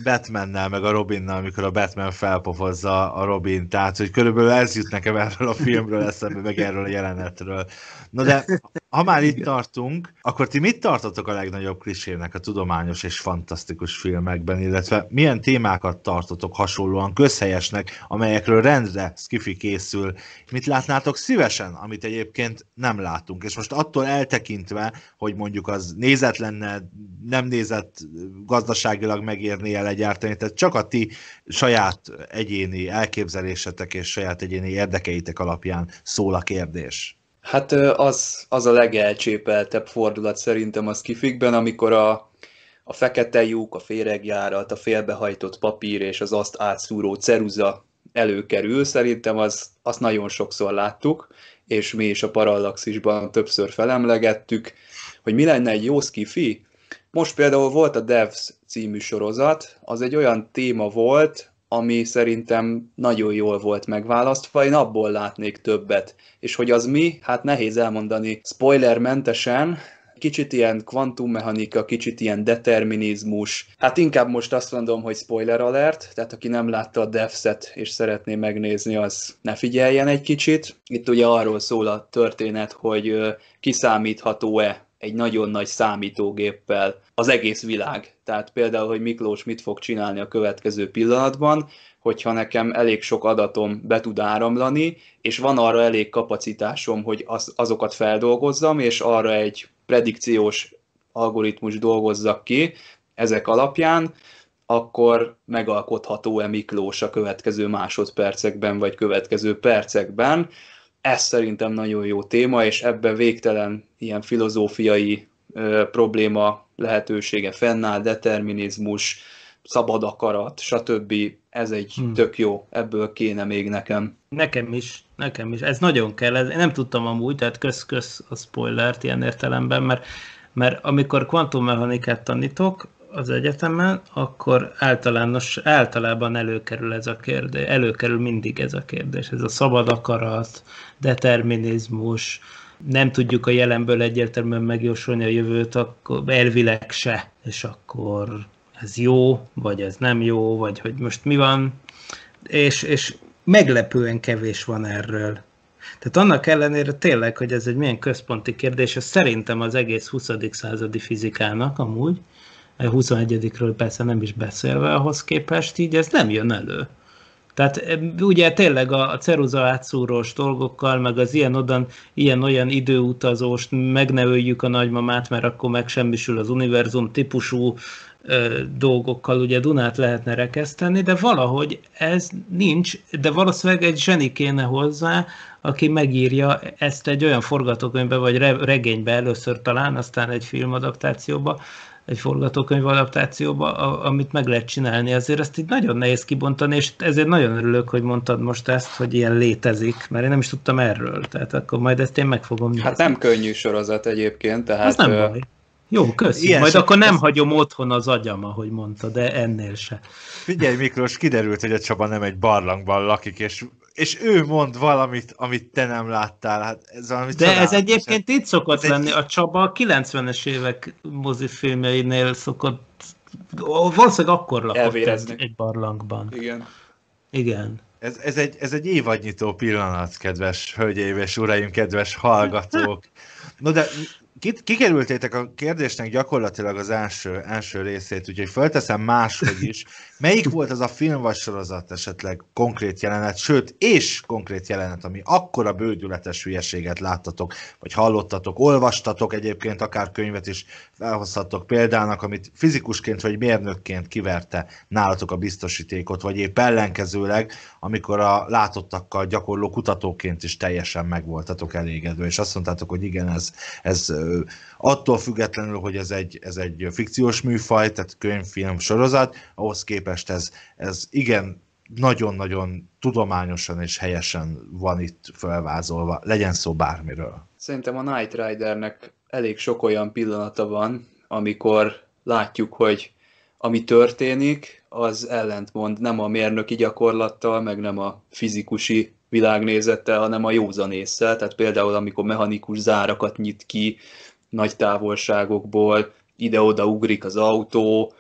Batmannel, meg a Robinnal, amikor a Batman felpofozza a Robin, tehát, hogy körülbelül ez jut nekem erről a filmről eszembe, meg erről a jelenetről. Na de, ha már itt tartunk, akkor ti mit tartotok a legnagyobb klisének a tudományos és fantasztikus filmekben, illetve milyen témákat tartotok hasonlóan közhelyesnek, amelyekről rendre skifi készül, mit látnátok szívesen, amit egyébként nem látunk. És most attól eltekintve, hogy mondjuk az nézet lenne, nem nézett gazdaságilag megérné el legyártani, tehát csak a ti saját egyéni elképzelésetek és saját egyéni érdekeitek alapján szól a kérdés. Hát az, az a legelcsépeltebb fordulat szerintem az kifikben, amikor a, a fekete lyuk, a féregjárat, a félbehajtott papír és az azt átszúró ceruza előkerül, szerintem az, azt nagyon sokszor láttuk, és mi is a Parallaxisban többször felemlegettük, hogy mi lenne egy jó skifi. Most például volt a Devs című sorozat, az egy olyan téma volt, ami szerintem nagyon jól volt megválasztva, én abból látnék többet. És hogy az mi, hát nehéz elmondani spoilermentesen, Kicsit ilyen kvantummechanika, kicsit ilyen determinizmus. Hát inkább most azt mondom, hogy spoiler alert, tehát aki nem látta a Devset és szeretné megnézni, az ne figyeljen egy kicsit. Itt ugye arról szól a történet, hogy kiszámítható-e egy nagyon nagy számítógéppel az egész világ. Tehát például, hogy Miklós mit fog csinálni a következő pillanatban, hogyha nekem elég sok adatom be tud áramlani, és van arra elég kapacitásom, hogy az, azokat feldolgozzam, és arra egy predikciós algoritmus dolgozzak ki ezek alapján, akkor megalkotható-e Miklós a következő másodpercekben, vagy következő percekben. Ez szerintem nagyon jó téma, és ebben végtelen ilyen filozófiai ö, probléma lehetősége fennáll, determinizmus, szabad akarat, stb ez egy hmm. tök jó, ebből kéne még nekem. Nekem is, nekem is. Ez nagyon kell, ez, én nem tudtam amúgy, tehát kösz kösz a spoilert ilyen értelemben, mert, mert amikor kvantummechanikát tanítok az egyetemen, akkor általános, általában előkerül ez a kérdés, előkerül mindig ez a kérdés, ez a szabad akarat, determinizmus, nem tudjuk a jelenből egyértelműen megjósolni a jövőt, akkor elvileg se, és akkor ez jó, vagy ez nem jó, vagy hogy most mi van, és, és meglepően kevés van erről. Tehát annak ellenére tényleg, hogy ez egy milyen központi kérdés, ez szerintem az egész 20. századi fizikának amúgy, 21-ről persze nem is beszélve ahhoz képest, így ez nem jön elő. Tehát e, ugye tényleg a ceruza átszúrós dolgokkal, meg az ilyen odan, ilyen olyan időutazóst, megnevőjük a nagymamát, mert akkor megsemmisül az univerzum típusú dolgokkal ugye Dunát lehetne rekeszteni, de valahogy ez nincs, de valószínűleg egy zseni kéne hozzá, aki megírja ezt egy olyan forgatókönyvbe, vagy regénybe először talán, aztán egy filmadaptációba, egy forgatókönyv adaptációba, amit meg lehet csinálni. Azért ezt így nagyon nehéz kibontani, és ezért nagyon örülök, hogy mondtad most ezt, hogy ilyen létezik, mert én nem is tudtam erről, tehát akkor majd ezt én meg fogom hát nézni. Hát nem könnyű sorozat egyébként, tehát... nem baj. Jó, köszönöm. Majd se... akkor nem ez... hagyom otthon az agyam, ahogy mondta, de ennél se. Figyelj, Miklós, kiderült, hogy a Csaba nem egy barlangban lakik, és és ő mond valamit, amit te nem láttál. Hát ez valami De ez egyébként itt szokott ez lenni. Egy... A Csaba a 90-es évek mozifilmeinél szokott valószínűleg akkor lakott egy, egy barlangban. Igen. Igen. Ez, ez, egy, ez egy évadnyitó pillanat, kedves hölgyeim és uraim, kedves hallgatók. No de kikerültétek a kérdésnek gyakorlatilag az első, első részét, úgyhogy fölteszem máshogy is. Melyik volt az a film vagy sorozat esetleg konkrét jelenet, sőt, és konkrét jelenet, ami akkora bődületes hülyeséget láttatok, vagy hallottatok, olvastatok egyébként, akár könyvet is felhozhattok példának, amit fizikusként vagy mérnökként kiverte nálatok a biztosítékot, vagy épp ellenkezőleg, amikor a látottakkal gyakorló kutatóként is teljesen megvoltatok elégedve, és azt mondtátok, hogy igen, ez, ez attól függetlenül, hogy ez egy, ez egy fikciós műfaj, tehát könyv, film, sorozat, ahhoz kép képest ez, ez igen, nagyon-nagyon tudományosan és helyesen van itt felvázolva, legyen szó bármiről. Szerintem a Night Ridernek elég sok olyan pillanata van, amikor látjuk, hogy ami történik, az ellentmond nem a mérnöki gyakorlattal, meg nem a fizikusi világnézettel, hanem a józanésszel. Tehát például, amikor mechanikus zárakat nyit ki nagy távolságokból, ide-oda ugrik az autó,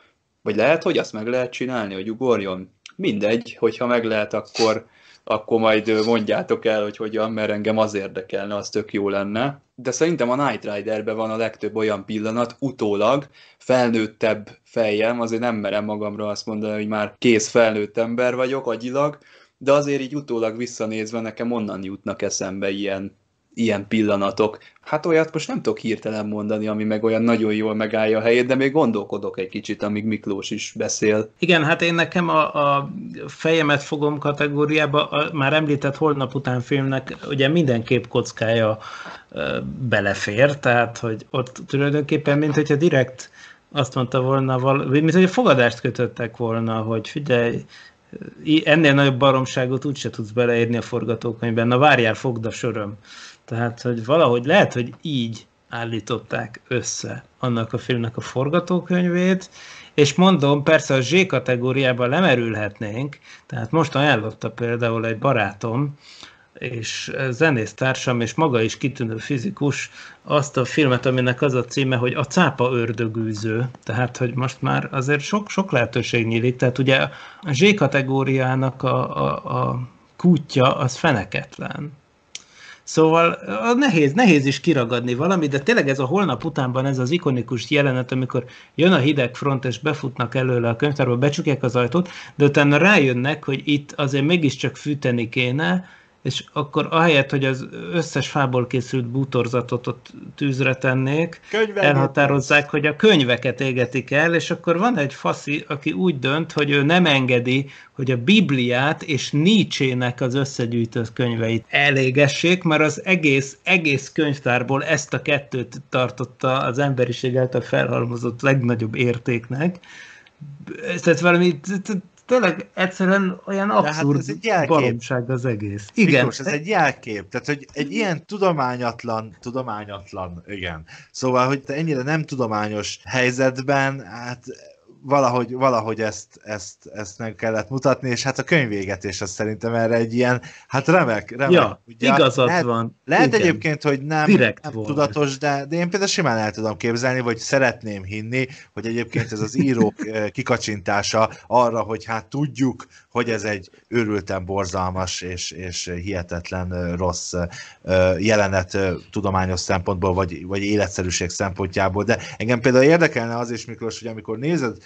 vagy lehet, hogy azt meg lehet csinálni, hogy ugorjon? Mindegy, hogyha meg lehet, akkor, akkor majd mondjátok el, hogy hogyan, mert engem az érdekelne, az tök jó lenne. De szerintem a Night Riderben van a legtöbb olyan pillanat, utólag felnőttebb fejem, azért nem merem magamra azt mondani, hogy már kész felnőtt ember vagyok agyilag, de azért így utólag visszanézve nekem onnan jutnak eszembe ilyen ilyen pillanatok. Hát olyat most nem tudok hirtelen mondani, ami meg olyan nagyon jól megállja a helyét, de még gondolkodok egy kicsit, amíg Miklós is beszél. Igen, hát én nekem a, a fejemet fogom kategóriába, a már említett holnap után filmnek ugye minden kockája belefér, tehát hogy ott tulajdonképpen, mint hogyha direkt azt mondta volna, mint hogy fogadást kötöttek volna, hogy figyelj, ennél nagyobb baromságot úgyse tudsz beleírni a forgatókönyvben, na várjál, fogd a söröm. Tehát, hogy valahogy lehet, hogy így állították össze annak a filmnek a forgatókönyvét, és mondom, persze a Z kategóriába lemerülhetnénk, tehát most ajánlotta például egy barátom, és zenésztársam, és maga is kitűnő fizikus azt a filmet, aminek az a címe, hogy A cápa ördögűző. Tehát, hogy most már azért sok, sok lehetőség nyílik. Tehát ugye a Z kategóriának a, a, a kutya az feneketlen. Szóval nehéz, nehéz is kiragadni valamit, de tényleg ez a holnap utánban ez az ikonikus jelenet, amikor jön a hideg front, és befutnak előle a könyvtárba, becsukják az ajtót, de utána rájönnek, hogy itt azért mégiscsak fűteni kéne, és akkor ahelyett, hogy az összes fából készült bútorzatot ott tűzre tennék, Könyvben elhatározzák, hogy a könyveket égetik el, és akkor van egy faszi, aki úgy dönt, hogy ő nem engedi, hogy a Bibliát és Nietzsének az összegyűjtött könyveit elégessék, mert az egész, egész könyvtárból ezt a kettőt tartotta az emberiség által felhalmozott legnagyobb értéknek. Tehát valami tényleg egyszerűen olyan abszurd hát ez egy baromság az egész. Igen. Miklós, ez egy jelkép, tehát hogy egy ilyen tudományatlan, tudományatlan, igen. Szóval, hogy te ennyire nem tudományos helyzetben, hát valahogy, valahogy ezt, ezt, ezt meg kellett mutatni, és hát a könyvégetés az szerintem erre egy ilyen, hát remek, remek. Ja, ugye, igazad lehet, van. Lehet Igen. egyébként, hogy nem, Direkt nem volt. tudatos, de, de én például simán el tudom képzelni, vagy szeretném hinni, hogy egyébként ez az írók kikacsintása arra, hogy hát tudjuk, hogy ez egy őrülten borzalmas és, és hihetetlen rossz jelenet tudományos szempontból, vagy, vagy életszerűség szempontjából. De engem például érdekelne az is, Miklós, hogy amikor nézed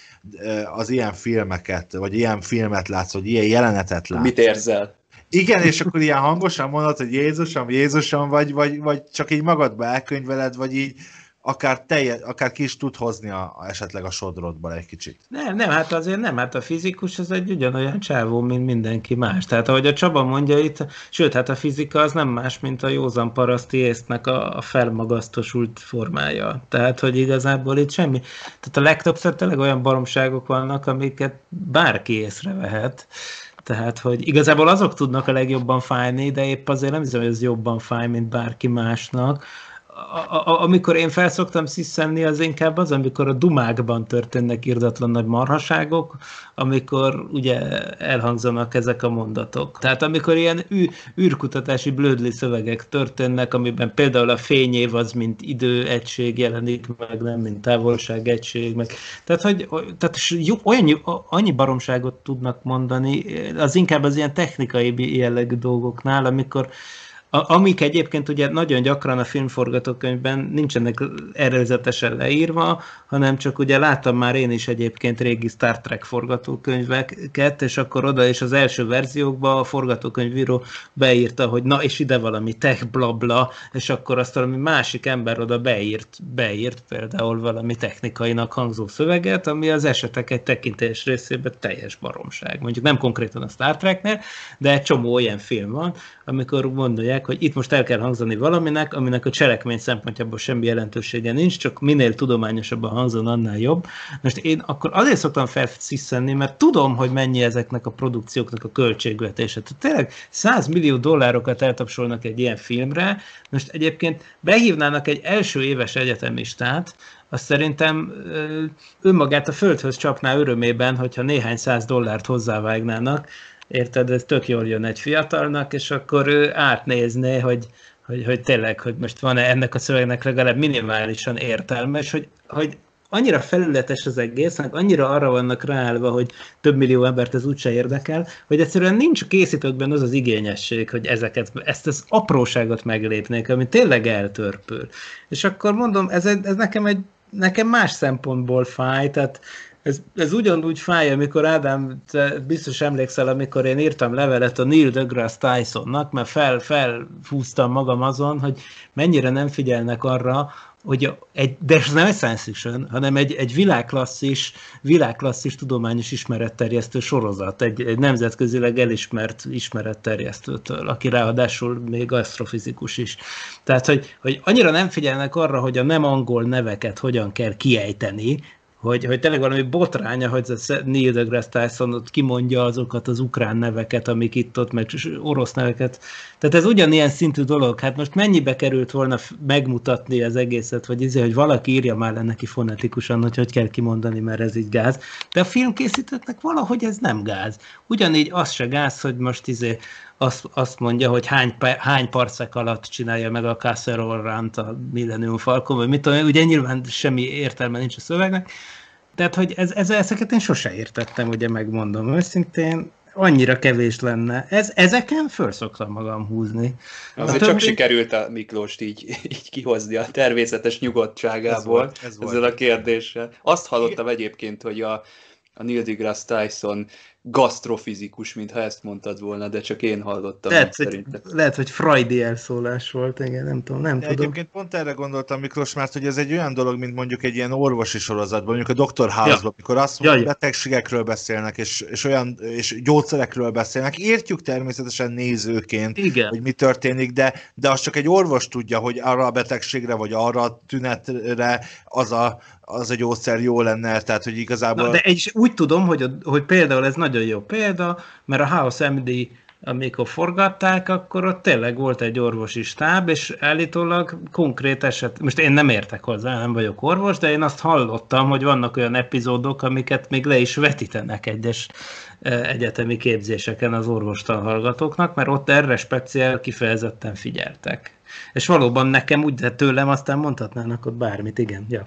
az ilyen filmeket, vagy ilyen filmet látsz, vagy ilyen jelenetet látsz. Mit érzel? Igen, és akkor ilyen hangosan mondod, hogy Jézusom, Jézusom, vagy, vagy, vagy csak így magadba elkönyveled, vagy így akár, telje, akár ki is tud hozni a, a, esetleg a sodrodból egy kicsit. Nem, nem, hát azért nem, hát a fizikus az egy ugyanolyan csávó, mint mindenki más. Tehát ahogy a Csaba mondja itt, sőt, hát a fizika az nem más, mint a józan paraszti észnek a, a felmagasztosult formája. Tehát, hogy igazából itt semmi. Tehát a legtöbbször tényleg olyan baromságok vannak, amiket bárki észrevehet. Tehát, hogy igazából azok tudnak a legjobban fájni, de épp azért nem hiszem, hogy ez jobban fáj, mint bárki másnak, a, a, amikor én felszoktam sziszenni, az inkább az, amikor a dumákban történnek irdatlan nagy marhaságok, amikor ugye elhangzanak ezek a mondatok. Tehát amikor ilyen ű, űrkutatási blödli szövegek történnek, amiben például a fényév az, mint időegység jelenik meg, nem mint távolságegység meg. Tehát, hogy, tehát jó, olyan, annyi baromságot tudnak mondani, az inkább az ilyen technikai jellegű dolgoknál, amikor a, amik egyébként ugye nagyon gyakran a filmforgatókönyvben nincsenek erőzetesen leírva, hanem csak ugye láttam már én is egyébként régi Star Trek forgatókönyveket, és akkor oda és az első verziókba a forgatókönyvíró beírta, hogy na és ide valami tech blabla, és akkor azt valami másik ember oda beírt, beírt például valami technikainak hangzó szöveget, ami az esetek egy tekintés részében teljes baromság. Mondjuk nem konkrétan a Star Treknél, de egy csomó olyan film van, amikor mondja, mondják, hogy itt most el kell hangzani valaminek, aminek a cselekmény szempontjából semmi jelentősége nincs, csak minél tudományosabban hangzon, annál jobb. Most én akkor azért szoktam felsziszenni, mert tudom, hogy mennyi ezeknek a produkcióknak a költségvetése. Tehát tényleg 100 millió dollárokat eltapsolnak egy ilyen filmre. Most egyébként behívnának egy első éves egyetemistát, azt szerintem önmagát a földhöz csapná örömében, hogyha néhány száz dollárt hozzávágnának, érted, ez tök jól jön egy fiatalnak, és akkor ő átnézné, hogy, hogy, hogy tényleg, hogy most van-e ennek a szövegnek legalább minimálisan értelme, és hogy, hogy annyira felületes az egész, meg annyira arra vannak ráállva, hogy több millió embert ez úgyse érdekel, hogy egyszerűen nincs készítőkben az az igényesség, hogy ezeket, ezt az apróságot meglépnék, ami tényleg eltörpül. És akkor mondom, ez, egy, ez nekem egy nekem más szempontból fáj, tehát ez, ez ugyanúgy fáj, amikor Ádám, te biztos emlékszel, amikor én írtam levelet a Neil deGrasse Tysonnak, mert fel, felhúztam magam azon, hogy mennyire nem figyelnek arra, hogy egy, de ez nem egy science fiction, hanem egy, egy világklasszis, világklasszis tudományos ismeretterjesztő sorozat, egy, egy nemzetközileg elismert ismeretterjesztőtől, aki ráadásul még asztrofizikus is. Tehát, hogy, hogy annyira nem figyelnek arra, hogy a nem angol neveket hogyan kell kiejteni, hogy, hogy tényleg valami botránya, hogy Neil deGrasse Tyson ott kimondja azokat az ukrán neveket, amik itt ott, meg orosz neveket. Tehát ez ugyanilyen szintű dolog. Hát most mennyibe került volna megmutatni az egészet, vagy izé, hogy valaki írja már le neki fonetikusan, hogy hogy kell kimondani, mert ez így gáz. De a filmkészítőknek valahogy ez nem gáz. Ugyanígy az se gáz, hogy most izé azt, azt mondja, hogy hány, hány parcek alatt csinálja meg a Casserole Rant a Millennium Falcon, vagy mit tudom, ugye nyilván semmi értelme nincs a szövegnek, tehát, hogy ez, ez, ezeket én sose értettem, ugye megmondom őszintén, annyira kevés lenne. Ez, ezeken föl szoktam magam húzni. Azért többi... csak sikerült a Miklóst így, így kihozni a természetes nyugodtságából ez volt, ez volt. ezzel a kérdéssel. Azt hallottam egyébként, hogy a, a Neil deGrasse Tyson gasztrofizikus, mintha ezt mondtad volna, de csak én hallottam. Lehet, hogy, lehet hogy Freudi elszólás volt, igen, nem tudom, nem de tudom. Egyébként pont erre gondoltam Miklós, mert hogy ez egy olyan dolog, mint mondjuk egy ilyen orvosi sorozatban, mondjuk a Dr. house ja. mikor azt mondja, hogy betegségekről beszélnek, és, és olyan és gyógyszerekről beszélnek. Értjük természetesen nézőként, igen. hogy mi történik, de, de az csak egy orvos tudja, hogy arra a betegségre, vagy arra a tünetre az a, az a gyógyszer jó lenne, tehát hogy igazából... Na, de egy úgy tudom, hogy, a, hogy például ez nagy nagyon jó példa, mert a House MD amikor forgatták, akkor ott tényleg volt egy orvosi stáb, és állítólag konkrét eset, most én nem értek hozzá, nem vagyok orvos, de én azt hallottam, hogy vannak olyan epizódok, amiket még le is vetítenek egyes e, egyetemi képzéseken az orvostan hallgatóknak, mert ott erre speciál kifejezetten figyeltek. És valóban nekem úgy, de tőlem aztán mondhatnának ott bármit, igen. Ja.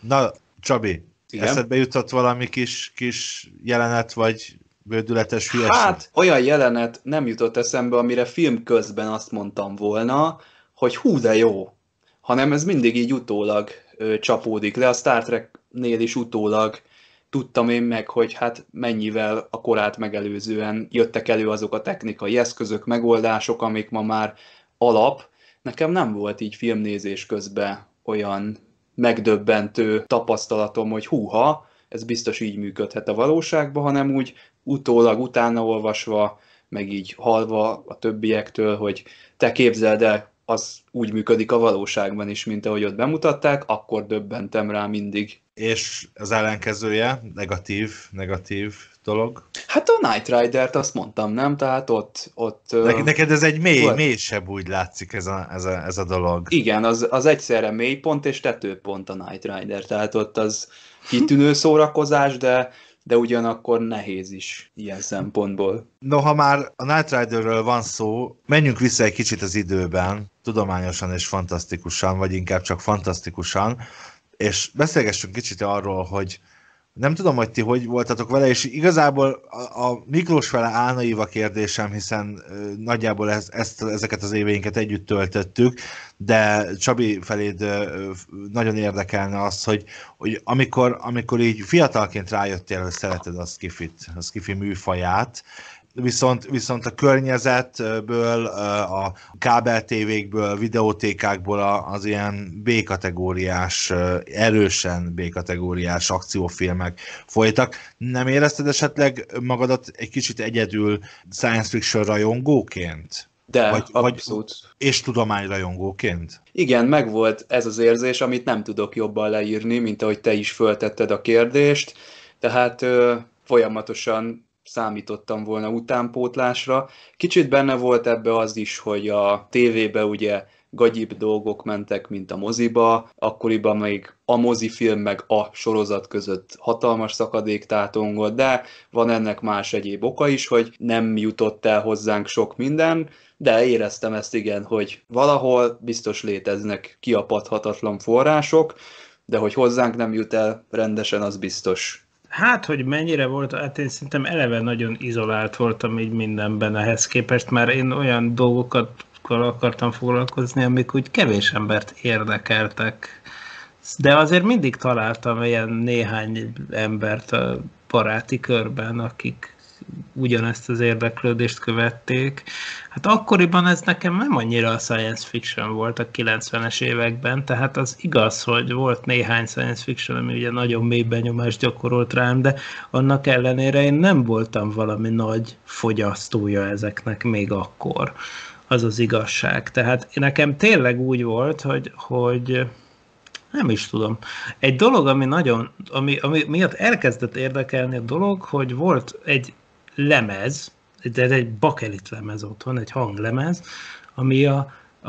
Na, Csabi, igen. eszedbe jutott valami kis, kis jelenet, vagy bődületes hülyeség? Hát, olyan jelenet nem jutott eszembe, amire film közben azt mondtam volna, hogy hú de jó, hanem ez mindig így utólag ö, csapódik le. A Star Treknél is utólag tudtam én meg, hogy hát mennyivel a korát megelőzően jöttek elő azok a technikai eszközök, megoldások, amik ma már alap. Nekem nem volt így filmnézés közben olyan megdöbbentő tapasztalatom, hogy húha, ez biztos így működhet a valóságban, hanem úgy utólag, utána olvasva, meg így halva a többiektől, hogy te képzeld el, az úgy működik a valóságban is, mint ahogy ott bemutatták, akkor döbbentem rá mindig. És az ellenkezője, negatív, negatív dolog? Hát a Night Rider-t azt mondtam, nem? Tehát ott... ott ne, neked ez egy mély, volt. mélysebb úgy látszik ez a, ez a, ez a dolog. Igen, az, az egyszerre mélypont és tetőpont a Night Rider, tehát ott az kitűnő szórakozás, de de ugyanakkor nehéz is ilyen szempontból. No, ha már a Night Riderről van szó, menjünk vissza egy kicsit az időben, tudományosan és fantasztikusan, vagy inkább csak fantasztikusan, és beszélgessünk kicsit arról, hogy nem tudom, hogy ti hogy voltatok vele, és igazából a, a Miklós vele álnaív a kérdésem, hiszen ö, nagyjából ez, ezt, ezeket az éveinket együtt töltöttük, de Csabi feléd ö, nagyon érdekelne az, hogy, hogy amikor, amikor így fiatalként rájöttél, hogy szereted a skifit, a skifi műfaját, viszont, viszont a környezetből, a kábeltévékből, videótékákból az ilyen B-kategóriás, erősen B-kategóriás akciófilmek folytak. Nem érezted esetleg magadat egy kicsit egyedül science fiction rajongóként? De, vagy, abszolút. Vagy, és tudományrajongóként? Igen, megvolt ez az érzés, amit nem tudok jobban leírni, mint ahogy te is föltetted a kérdést. Tehát ö, folyamatosan számítottam volna utánpótlásra. Kicsit benne volt ebbe az is, hogy a tévébe ugye gagyibb dolgok mentek, mint a moziba, akkoriban még a mozifilm meg a sorozat között hatalmas szakadék tátongott, de van ennek más egyéb oka is, hogy nem jutott el hozzánk sok minden, de éreztem ezt igen, hogy valahol biztos léteznek kiapadhatatlan források, de hogy hozzánk nem jut el rendesen, az biztos. Hát, hogy mennyire volt, hát én szerintem eleve nagyon izolált voltam így mindenben ehhez képest, mert én olyan dolgokat akartam foglalkozni, amik úgy kevés embert érdekeltek. De azért mindig találtam ilyen néhány embert a baráti körben, akik ugyanezt az érdeklődést követték. Hát akkoriban ez nekem nem annyira a science fiction volt a 90-es években, tehát az igaz, hogy volt néhány science fiction, ami ugye nagyon mély benyomást gyakorolt rám, de annak ellenére én nem voltam valami nagy fogyasztója ezeknek még akkor. Az az igazság. Tehát nekem tényleg úgy volt, hogy, hogy nem is tudom. Egy dolog, ami nagyon, ami, ami miatt elkezdett érdekelni a dolog, hogy volt egy lemez, de ez egy bakelit lemez otthon, egy hanglemez, ami a,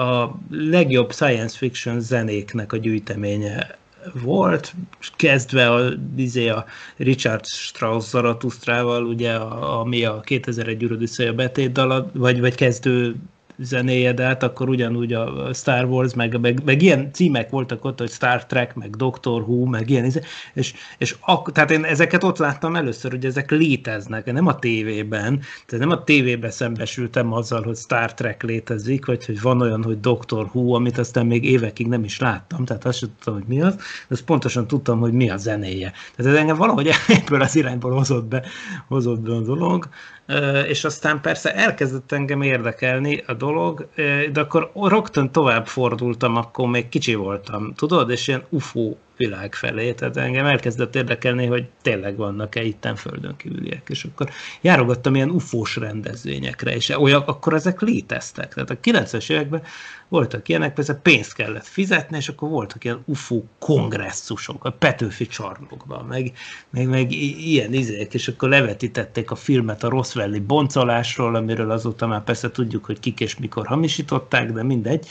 a legjobb science fiction zenéknek a gyűjteménye volt, kezdve a, izé a Richard Strauss Zaratusztrával, ugye, a, ami a 2001 a betét dalad, vagy, vagy kezdő zenéjedet, hát akkor ugyanúgy a Star Wars, meg, meg, meg ilyen címek voltak ott, hogy Star Trek, meg Doctor Who, meg ilyen, és, és ak, tehát én ezeket ott láttam először, hogy ezek léteznek, nem a tévében, tehát nem a tévében szembesültem azzal, hogy Star Trek létezik, vagy hogy van olyan, hogy Doctor Who, amit aztán még évekig nem is láttam, tehát azt sem tudtam, hogy mi az, de azt pontosan tudtam, hogy mi a zenéje. Tehát ez engem valahogy *laughs* ebből az irányból hozott be, hozott be a dolog, és aztán persze elkezdett engem érdekelni a dolog, de akkor rögtön tovább fordultam, akkor még kicsi voltam, tudod, és ilyen UFO világ felé, tehát engem elkezdett érdekelni, hogy tényleg vannak-e itten földön kívüliek, és akkor járogattam ilyen ufós rendezvényekre, és olyan, akkor ezek léteztek, tehát a 90-es években voltak ilyenek, persze pénzt kellett fizetni, és akkor voltak ilyen ufó kongresszusok, a Petőfi csarnokban, meg, meg, meg ilyen izék, és akkor levetítették a filmet a Roswelli boncolásról, amiről azóta már persze tudjuk, hogy kik és mikor hamisították, de mindegy,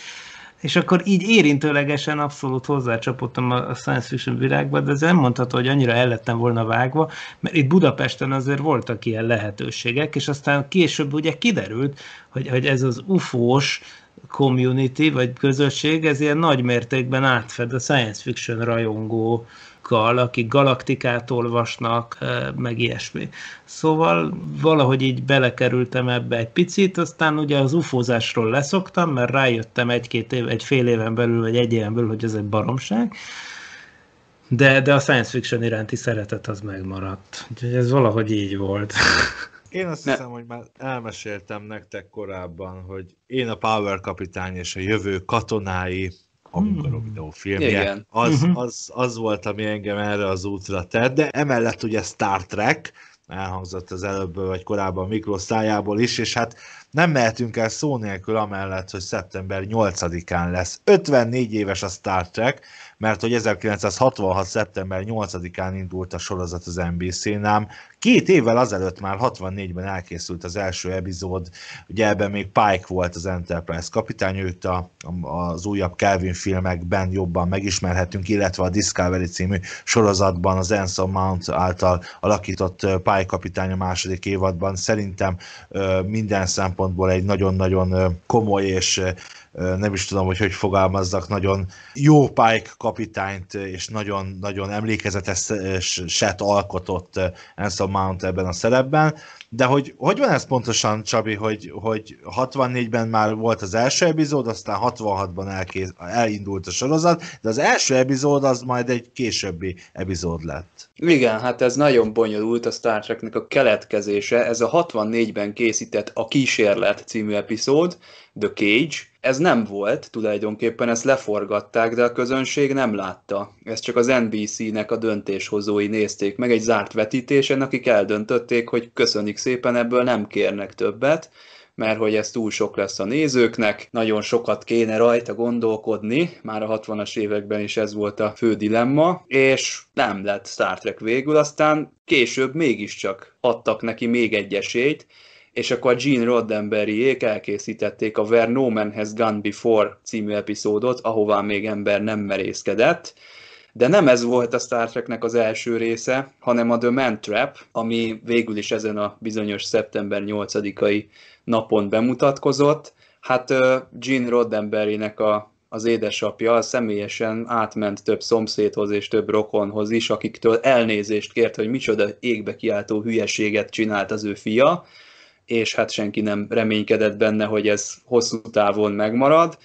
és akkor így érintőlegesen abszolút hozzácsapottam a science fiction világba, de ez nem mondható, hogy annyira el lettem volna vágva, mert itt Budapesten azért voltak ilyen lehetőségek, és aztán később ugye kiderült, hogy, hogy ez az ufós community, vagy közösség, ez ilyen nagy mértékben átfed a science fiction rajongó diákokkal, akik galaktikát olvasnak, meg ilyesmi. Szóval valahogy így belekerültem ebbe egy picit, aztán ugye az ufózásról leszoktam, mert rájöttem egy-két év, egy fél éven belül, vagy egy éven belül, hogy ez egy baromság, de, de a science fiction iránti szeretet az megmaradt. Úgyhogy ez valahogy így volt. *laughs* Én azt ne. hiszem, hogy már elmeséltem nektek korábban, hogy én a Power kapitány és a jövő katonái Hmm. a videó filmje. Igen. Az, mhm. az, az volt, ami engem erre az útra tett, de emellett ugye Star Trek, elhangzott az előbb, vagy korábban Miklós szájából is, és hát nem mehetünk el szó nélkül amellett, hogy szeptember 8-án lesz 54 éves a Star Trek, mert hogy 1966. szeptember 8-án indult a sorozat az NBC-n, két évvel azelőtt már 64-ben elkészült az első epizód, ugye ebben még Pike volt az Enterprise kapitány, őt a, az újabb Calvin filmekben jobban megismerhetünk, illetve a Discovery című sorozatban az Anson Mount által alakított Pike kapitány a második évadban szerintem minden szempontból egy nagyon-nagyon komoly és nem is tudom, hogy hogy fogalmazzak, nagyon jó Pike kapitányt és nagyon-nagyon emlékezetes set alkotott Anson Mount ebben a szerepben, de hogy, hogy van ez pontosan, Csabi, hogy, hogy 64-ben már volt az első epizód, aztán 66-ban elindult a sorozat, de az első epizód az majd egy későbbi epizód lett. Igen, hát ez nagyon bonyolult a Star Treknek a keletkezése. Ez a 64-ben készített A Kísérlet című epizód, The Cage, ez nem volt tulajdonképpen, ezt leforgatták, de a közönség nem látta. Ezt csak az NBC-nek a döntéshozói nézték meg egy zárt vetítésen, akik eldöntötték, hogy köszönik szépen, ebből nem kérnek többet, mert hogy ez túl sok lesz a nézőknek, nagyon sokat kéne rajta gondolkodni, már a 60-as években is ez volt a fő dilemma, és nem lett Star Trek végül, aztán később mégiscsak adtak neki még egy esélyt, és akkor a Gene Roddenberryék elkészítették a Where No Man Has Gone Before című epizódot, ahová még ember nem merészkedett, de nem ez volt a Star Treknek az első része, hanem a The Man Trap, ami végül is ezen a bizonyos szeptember 8-ai napon bemutatkozott. Hát Gene Roddenberrynek a az édesapja személyesen átment több szomszédhoz és több rokonhoz is, akiktől elnézést kért, hogy micsoda égbe kiáltó hülyeséget csinált az ő fia, és hát senki nem reménykedett benne, hogy ez hosszú távon megmarad,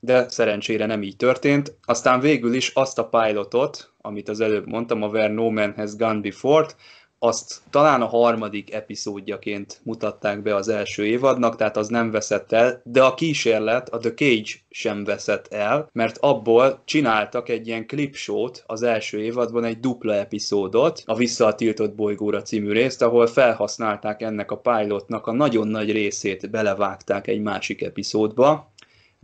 de szerencsére nem így történt. Aztán végül is azt a pilotot, amit az előbb mondtam, a Where No Man Has Gone Before-t, azt talán a harmadik epizódjaként mutatták be az első évadnak, tehát az nem veszett el, de a kísérlet, a The Cage sem veszett el, mert abból csináltak egy ilyen klipsót az első évadban, egy dupla epizódot, a Vissza a tiltott bolygóra című részt, ahol felhasználták ennek a pilotnak a nagyon nagy részét, belevágták egy másik epizódba,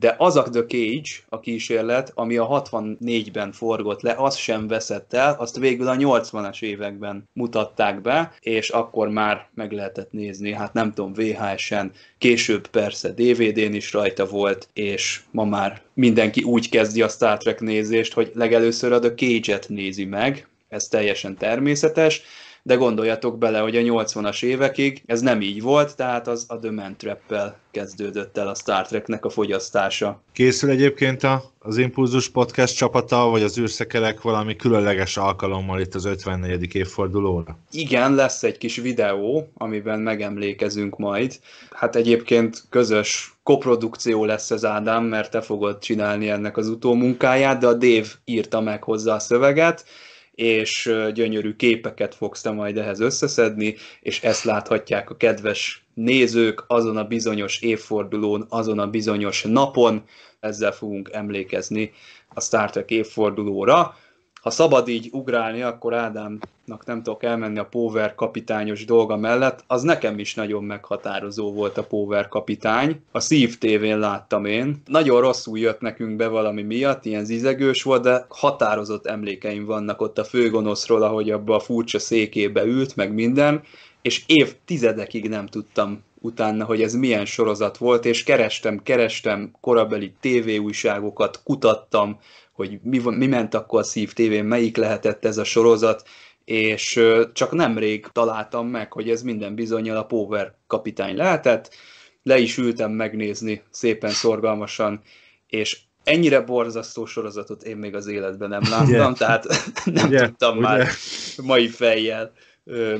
de az a The Cage, a kísérlet, ami a 64-ben forgott le, az sem veszett el, azt végül a 80-as években mutatták be, és akkor már meg lehetett nézni, hát nem tudom, VHS-en, később persze DVD-n is rajta volt, és ma már mindenki úgy kezdi a Star Trek nézést, hogy legelőször a The Cage-et nézi meg, ez teljesen természetes, de gondoljatok bele, hogy a 80-as évekig ez nem így volt, tehát az a The Man Trap-pel kezdődött el a Star Treknek a fogyasztása. Készül egyébként a, az Impulzus Podcast csapata, vagy az űrszekelek valami különleges alkalommal itt az 54. évfordulóra? Igen, lesz egy kis videó, amiben megemlékezünk majd. Hát egyébként közös koprodukció lesz ez Ádám, mert te fogod csinálni ennek az utómunkáját, de a Dév írta meg hozzá a szöveget, és gyönyörű képeket fogsz te majd ehhez összeszedni, és ezt láthatják a kedves nézők azon a bizonyos évfordulón, azon a bizonyos napon, ezzel fogunk emlékezni a Star Trek évfordulóra ha szabad így ugrálni, akkor Ádámnak nem tudok elmenni a Power kapitányos dolga mellett. Az nekem is nagyon meghatározó volt a Power kapitány. A Szív tévén láttam én. Nagyon rosszul jött nekünk be valami miatt, ilyen zizegős volt, de határozott emlékeim vannak ott a főgonoszról, ahogy abba a furcsa székébe ült, meg minden és évtizedekig nem tudtam utána, hogy ez milyen sorozat volt, és kerestem, kerestem korabeli tévéújságokat, kutattam, hogy mi, mi ment akkor a Szív TV, melyik lehetett ez a sorozat, és csak nemrég találtam meg, hogy ez minden bizonyal a Power kapitány lehetett, le is ültem megnézni szépen szorgalmasan, és ennyire borzasztó sorozatot én még az életben nem láttam, yeah. tehát *laughs* nem yeah. tudtam yeah. már mai fejjel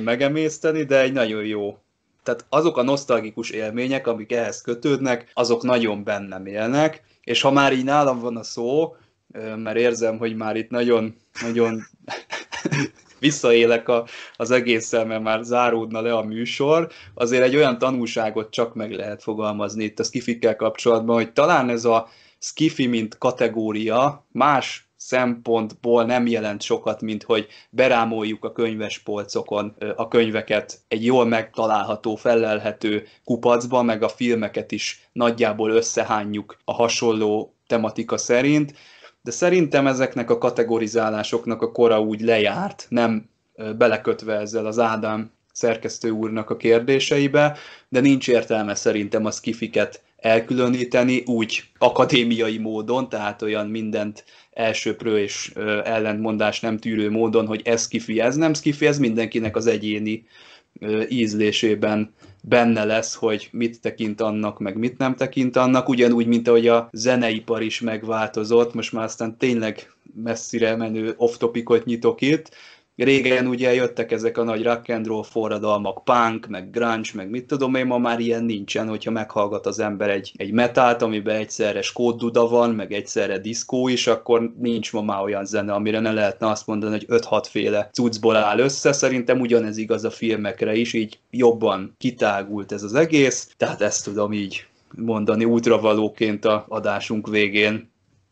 megemészteni, de egy nagyon jó tehát azok a nosztalgikus élmények, amik ehhez kötődnek, azok nagyon bennem élnek, és ha már így nálam van a szó, mert érzem, hogy már itt nagyon, nagyon *laughs* visszaélek a, az egész mert már záródna le a műsor, azért egy olyan tanulságot csak meg lehet fogalmazni itt a skifikkel kapcsolatban, hogy talán ez a skifi, mint kategória más szempontból nem jelent sokat, mint hogy berámoljuk a könyvespolcokon a könyveket egy jól megtalálható, felelhető kupacba, meg a filmeket is nagyjából összehányjuk a hasonló tematika szerint, de szerintem ezeknek a kategorizálásoknak a kora úgy lejárt, nem belekötve ezzel az Ádám szerkesztő úrnak a kérdéseibe, de nincs értelme szerintem a skifiket elkülöníteni úgy akadémiai módon, tehát olyan mindent elsőprő és ellentmondás nem tűrő módon, hogy ez kifi, ez nem kifi, ez mindenkinek az egyéni ízlésében benne lesz, hogy mit tekint annak, meg mit nem tekint annak, ugyanúgy, mint ahogy a zeneipar is megváltozott, most már aztán tényleg messzire menő off topicot nyitok itt, Régen ugye jöttek ezek a nagy rock and roll forradalmak, punk, meg grunge, meg mit tudom én, ma már ilyen nincsen, hogyha meghallgat az ember egy, egy metált, amiben egyszerre skódduda van, meg egyszerre diszkó is, akkor nincs ma már olyan zene, amire ne lehetne azt mondani, hogy 5-6 féle cuccból áll össze. Szerintem ugyanez igaz a filmekre is, így jobban kitágult ez az egész, tehát ezt tudom így mondani útravalóként a adásunk végén.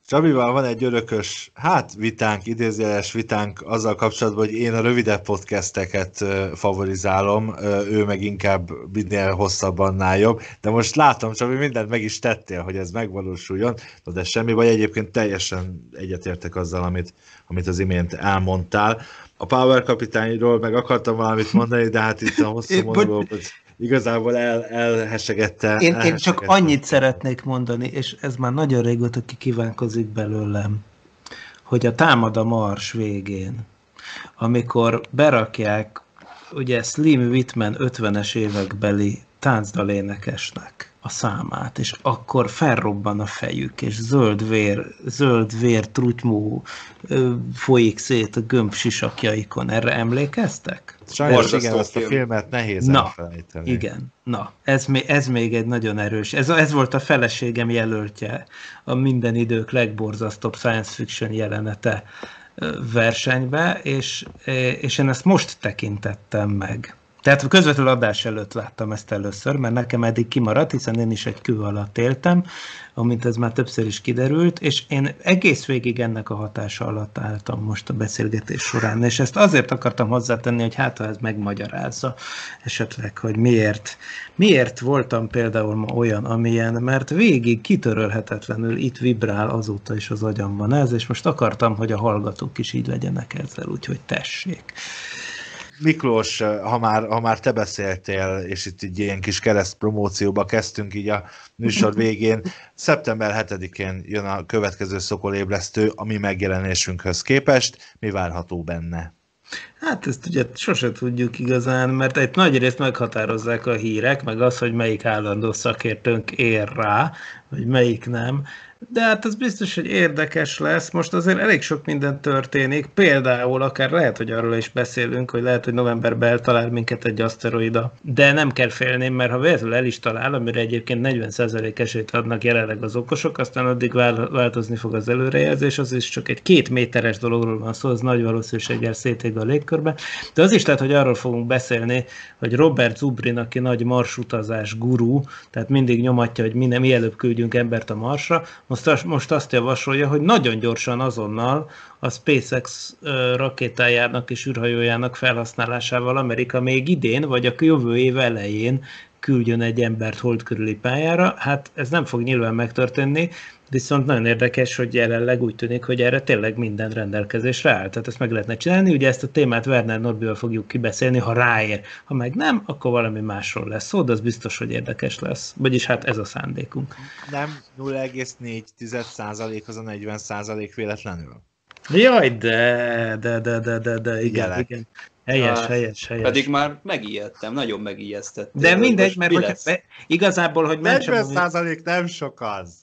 Csabival van egy örökös, hát vitánk, idézőjeles vitánk azzal kapcsolatban, hogy én a rövidebb podcasteket favorizálom, ő meg inkább minél hosszabb, annál jobb. De most látom, Csabi, mindent meg is tettél, hogy ez megvalósuljon, no, de semmi, vagy egyébként teljesen egyetértek azzal, amit, amit az imént elmondtál. A Power kapitányról meg akartam valamit mondani, de hát itt a hosszú mondóban igazából el, elhessegette. Én, én csak annyit szeretnék mondani, és ez már nagyon régóta kívánkozik belőlem, hogy a támad a mars végén, amikor berakják ugye Slim Whitman 50-es évekbeli táncdalénekesnek a számát, és akkor felrobban a fejük, és zöld vér, zöld vér trutymú folyik szét a gömb sisakjaikon. Erre emlékeztek? Sajnos igen, ezt a filmet nehéz na, elfelejteni. Igen, na, ez, ez még egy nagyon erős. Ez, ez volt a feleségem jelöltje, a minden idők legborzasztóbb science fiction jelenete versenybe, és, és én ezt most tekintettem meg tehát közvetlenül adás előtt láttam ezt először, mert nekem eddig kimaradt, hiszen én is egy kő alatt éltem, amint ez már többször is kiderült, és én egész végig ennek a hatása alatt álltam most a beszélgetés során, és ezt azért akartam hozzátenni, hogy hát ha ez megmagyarázza esetleg, hogy miért, miért voltam például ma olyan, amilyen, mert végig kitörölhetetlenül itt vibrál azóta is az agyamban ez, és most akartam, hogy a hallgatók is így legyenek ezzel, úgyhogy tessék. Miklós, eh, ha már, ha már te beszéltél, és itt így ilyen kis kereszt promócióba kezdtünk így a műsor *laughs* végén, szeptember 7-én jön a következő szokolébresztő, ami megjelenésünkhöz képest, mi várható benne? Hát ezt ugye sose tudjuk igazán, mert egy nagy részt meghatározzák a hírek, meg az, hogy melyik állandó szakértőnk ér rá, vagy melyik nem. De hát az biztos, hogy érdekes lesz. Most azért elég sok minden történik. Például akár lehet, hogy arról is beszélünk, hogy lehet, hogy novemberben eltalál minket egy aszteroida. De nem kell félni, mert ha véletlenül el is talál, amire egyébként 40% esélyt adnak jelenleg az okosok, aztán addig változni fog az előrejelzés, az is csak egy két méteres dologról van szó, az nagy valószínűséggel szétég a légkörbe. De az is lehet, hogy arról fogunk beszélni, hogy Robert Zubrin, aki nagy marsutazás gurú, tehát mindig nyomatja, hogy mi nem mielőbb küldjünk embert a marsra, most, most azt javasolja, hogy nagyon gyorsan azonnal a SpaceX rakétájának és űrhajójának felhasználásával Amerika még idén, vagy a jövő év elején küldjön egy embert hold körüli pályára, hát ez nem fog nyilván megtörténni, viszont nagyon érdekes, hogy jelenleg úgy tűnik, hogy erre tényleg minden rendelkezésre áll, tehát ezt meg lehetne csinálni, ugye ezt a témát Werner Norbival fogjuk kibeszélni, ha ráér, ha meg nem, akkor valami másról lesz szó, de az biztos, hogy érdekes lesz, vagyis hát ez a szándékunk. Nem 0,4% az a 40% véletlenül. Jaj, de, de, de, de, de, de, igen, igen. Helyes, helyes, helyes. Pedig már megijedtem, nagyon megijesztett. De mindegy, mert mi hogyha, igazából, hogy 40 százalék nem sok az.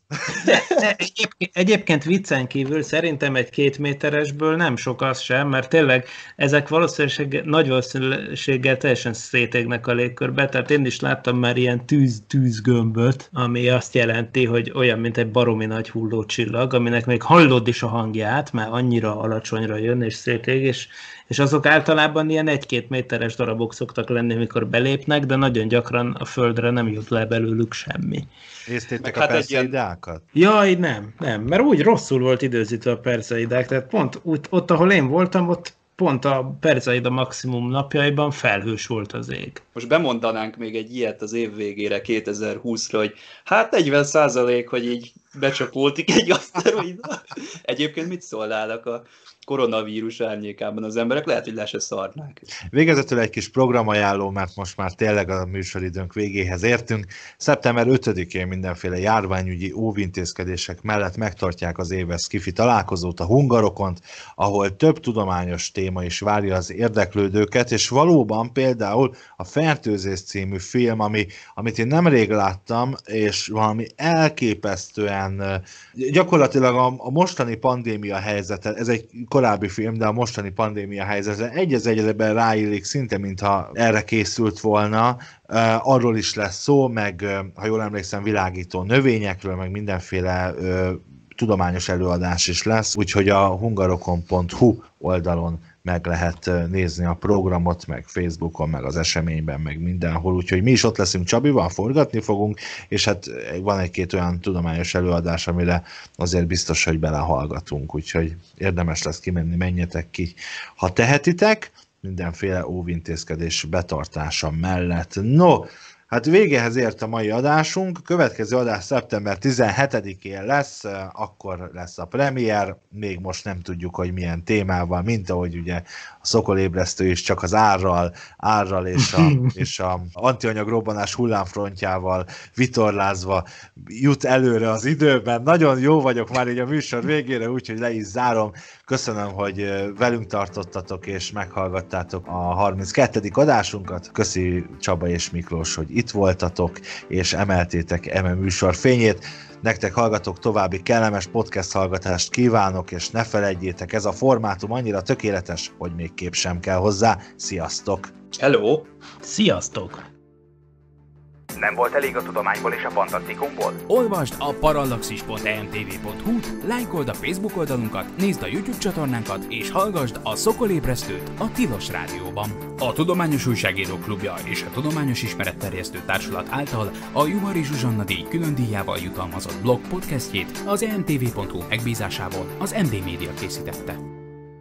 De, de egyébként, egyébként viccen kívül szerintem egy két méteresből nem sok az sem, mert tényleg ezek valószínűleg nagy valószínűséggel teljesen szétégnek a légkörbe, tehát én is láttam már ilyen tűz, tűzgömböt, ami azt jelenti, hogy olyan, mint egy baromi nagy hullócsillag, aminek még hallod is a hangját, mert annyira alacsonyra jön és szétég, és és azok általában ilyen egy-két méteres darabok szoktak lenni, amikor belépnek, de nagyon gyakran a földre nem jut le belőlük semmi. Néztétek a hát perszeidákat? Ilyen... Jaj, nem, nem, mert úgy rosszul volt időzítve a perszeidák, tehát pont ott, ott, ahol én voltam, ott pont a a maximum napjaiban felhős volt az ég. Most bemondanánk még egy ilyet az év végére, 2020-ra, hogy hát 40 százalék, hogy így becsapódik egy aszteroida. Egyébként mit szólnának a koronavírus árnyékában az emberek? Lehet, hogy le se szarnák. Végezetül egy kis programajánló, mert most már tényleg a műsoridőnk végéhez értünk. Szeptember 5-én mindenféle járványügyi óvintézkedések mellett megtartják az éves kifi találkozót a Hungarokont, ahol több tudományos téma is várja az érdeklődőket, és valóban például a Fertőzés című film, ami, amit én nemrég láttam, és valami elképesztően ilyen, gyakorlatilag a, a mostani pandémia helyzete, ez egy korábbi film, de a mostani pandémia helyzete egy az egyben ráillik szinte, mintha erre készült volna, arról is lesz szó, meg ha jól emlékszem, világító növényekről, meg mindenféle tudományos előadás is lesz, úgyhogy a hungarokon.hu oldalon meg lehet nézni a programot, meg Facebookon, meg az eseményben, meg mindenhol, úgyhogy mi is ott leszünk Csabival, forgatni fogunk, és hát eh, van egy-két olyan tudományos előadás, amire azért biztos, hogy belehallgatunk, úgyhogy érdemes lesz kimenni, menjetek ki, ha tehetitek, mindenféle óvintézkedés betartása mellett. No, Hát végehez ért a mai adásunk, következő adás szeptember 17-én lesz, akkor lesz a premier, még most nem tudjuk, hogy milyen témával, mint ahogy ugye a szokolébresztő is csak az árral, árral és a, *laughs* és a antianyag robbanás hullámfrontjával vitorlázva jut előre az időben. Nagyon jó vagyok már így a műsor végére, úgyhogy le is zárom. Köszönöm, hogy velünk tartottatok és meghallgattátok a 32. adásunkat. Köszi Csaba és Miklós, hogy itt voltatok, és emeltétek eme műsor fényét. Nektek hallgatok további kellemes podcast hallgatást kívánok, és ne felejtjétek, ez a formátum annyira tökéletes, hogy még kép sem kell hozzá. Sziasztok! Hello! Sziasztok! Nem volt elég a tudományból és a fantasztikumból? Olvasd a parallaxis.emtv.hu, lájkold a Facebook oldalunkat, nézd a YouTube csatornánkat, és hallgassd a Szokolébresztőt a Tilos Rádióban. A Tudományos Újságírók Klubja és a Tudományos Ismeretterjesztő Társulat által a Juhari Zsuzsanna díj külön díjával jutalmazott blog podcastjét az emtv.hu megbízásából az MD Media készítette.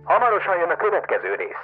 Hamarosan jön a következő rész.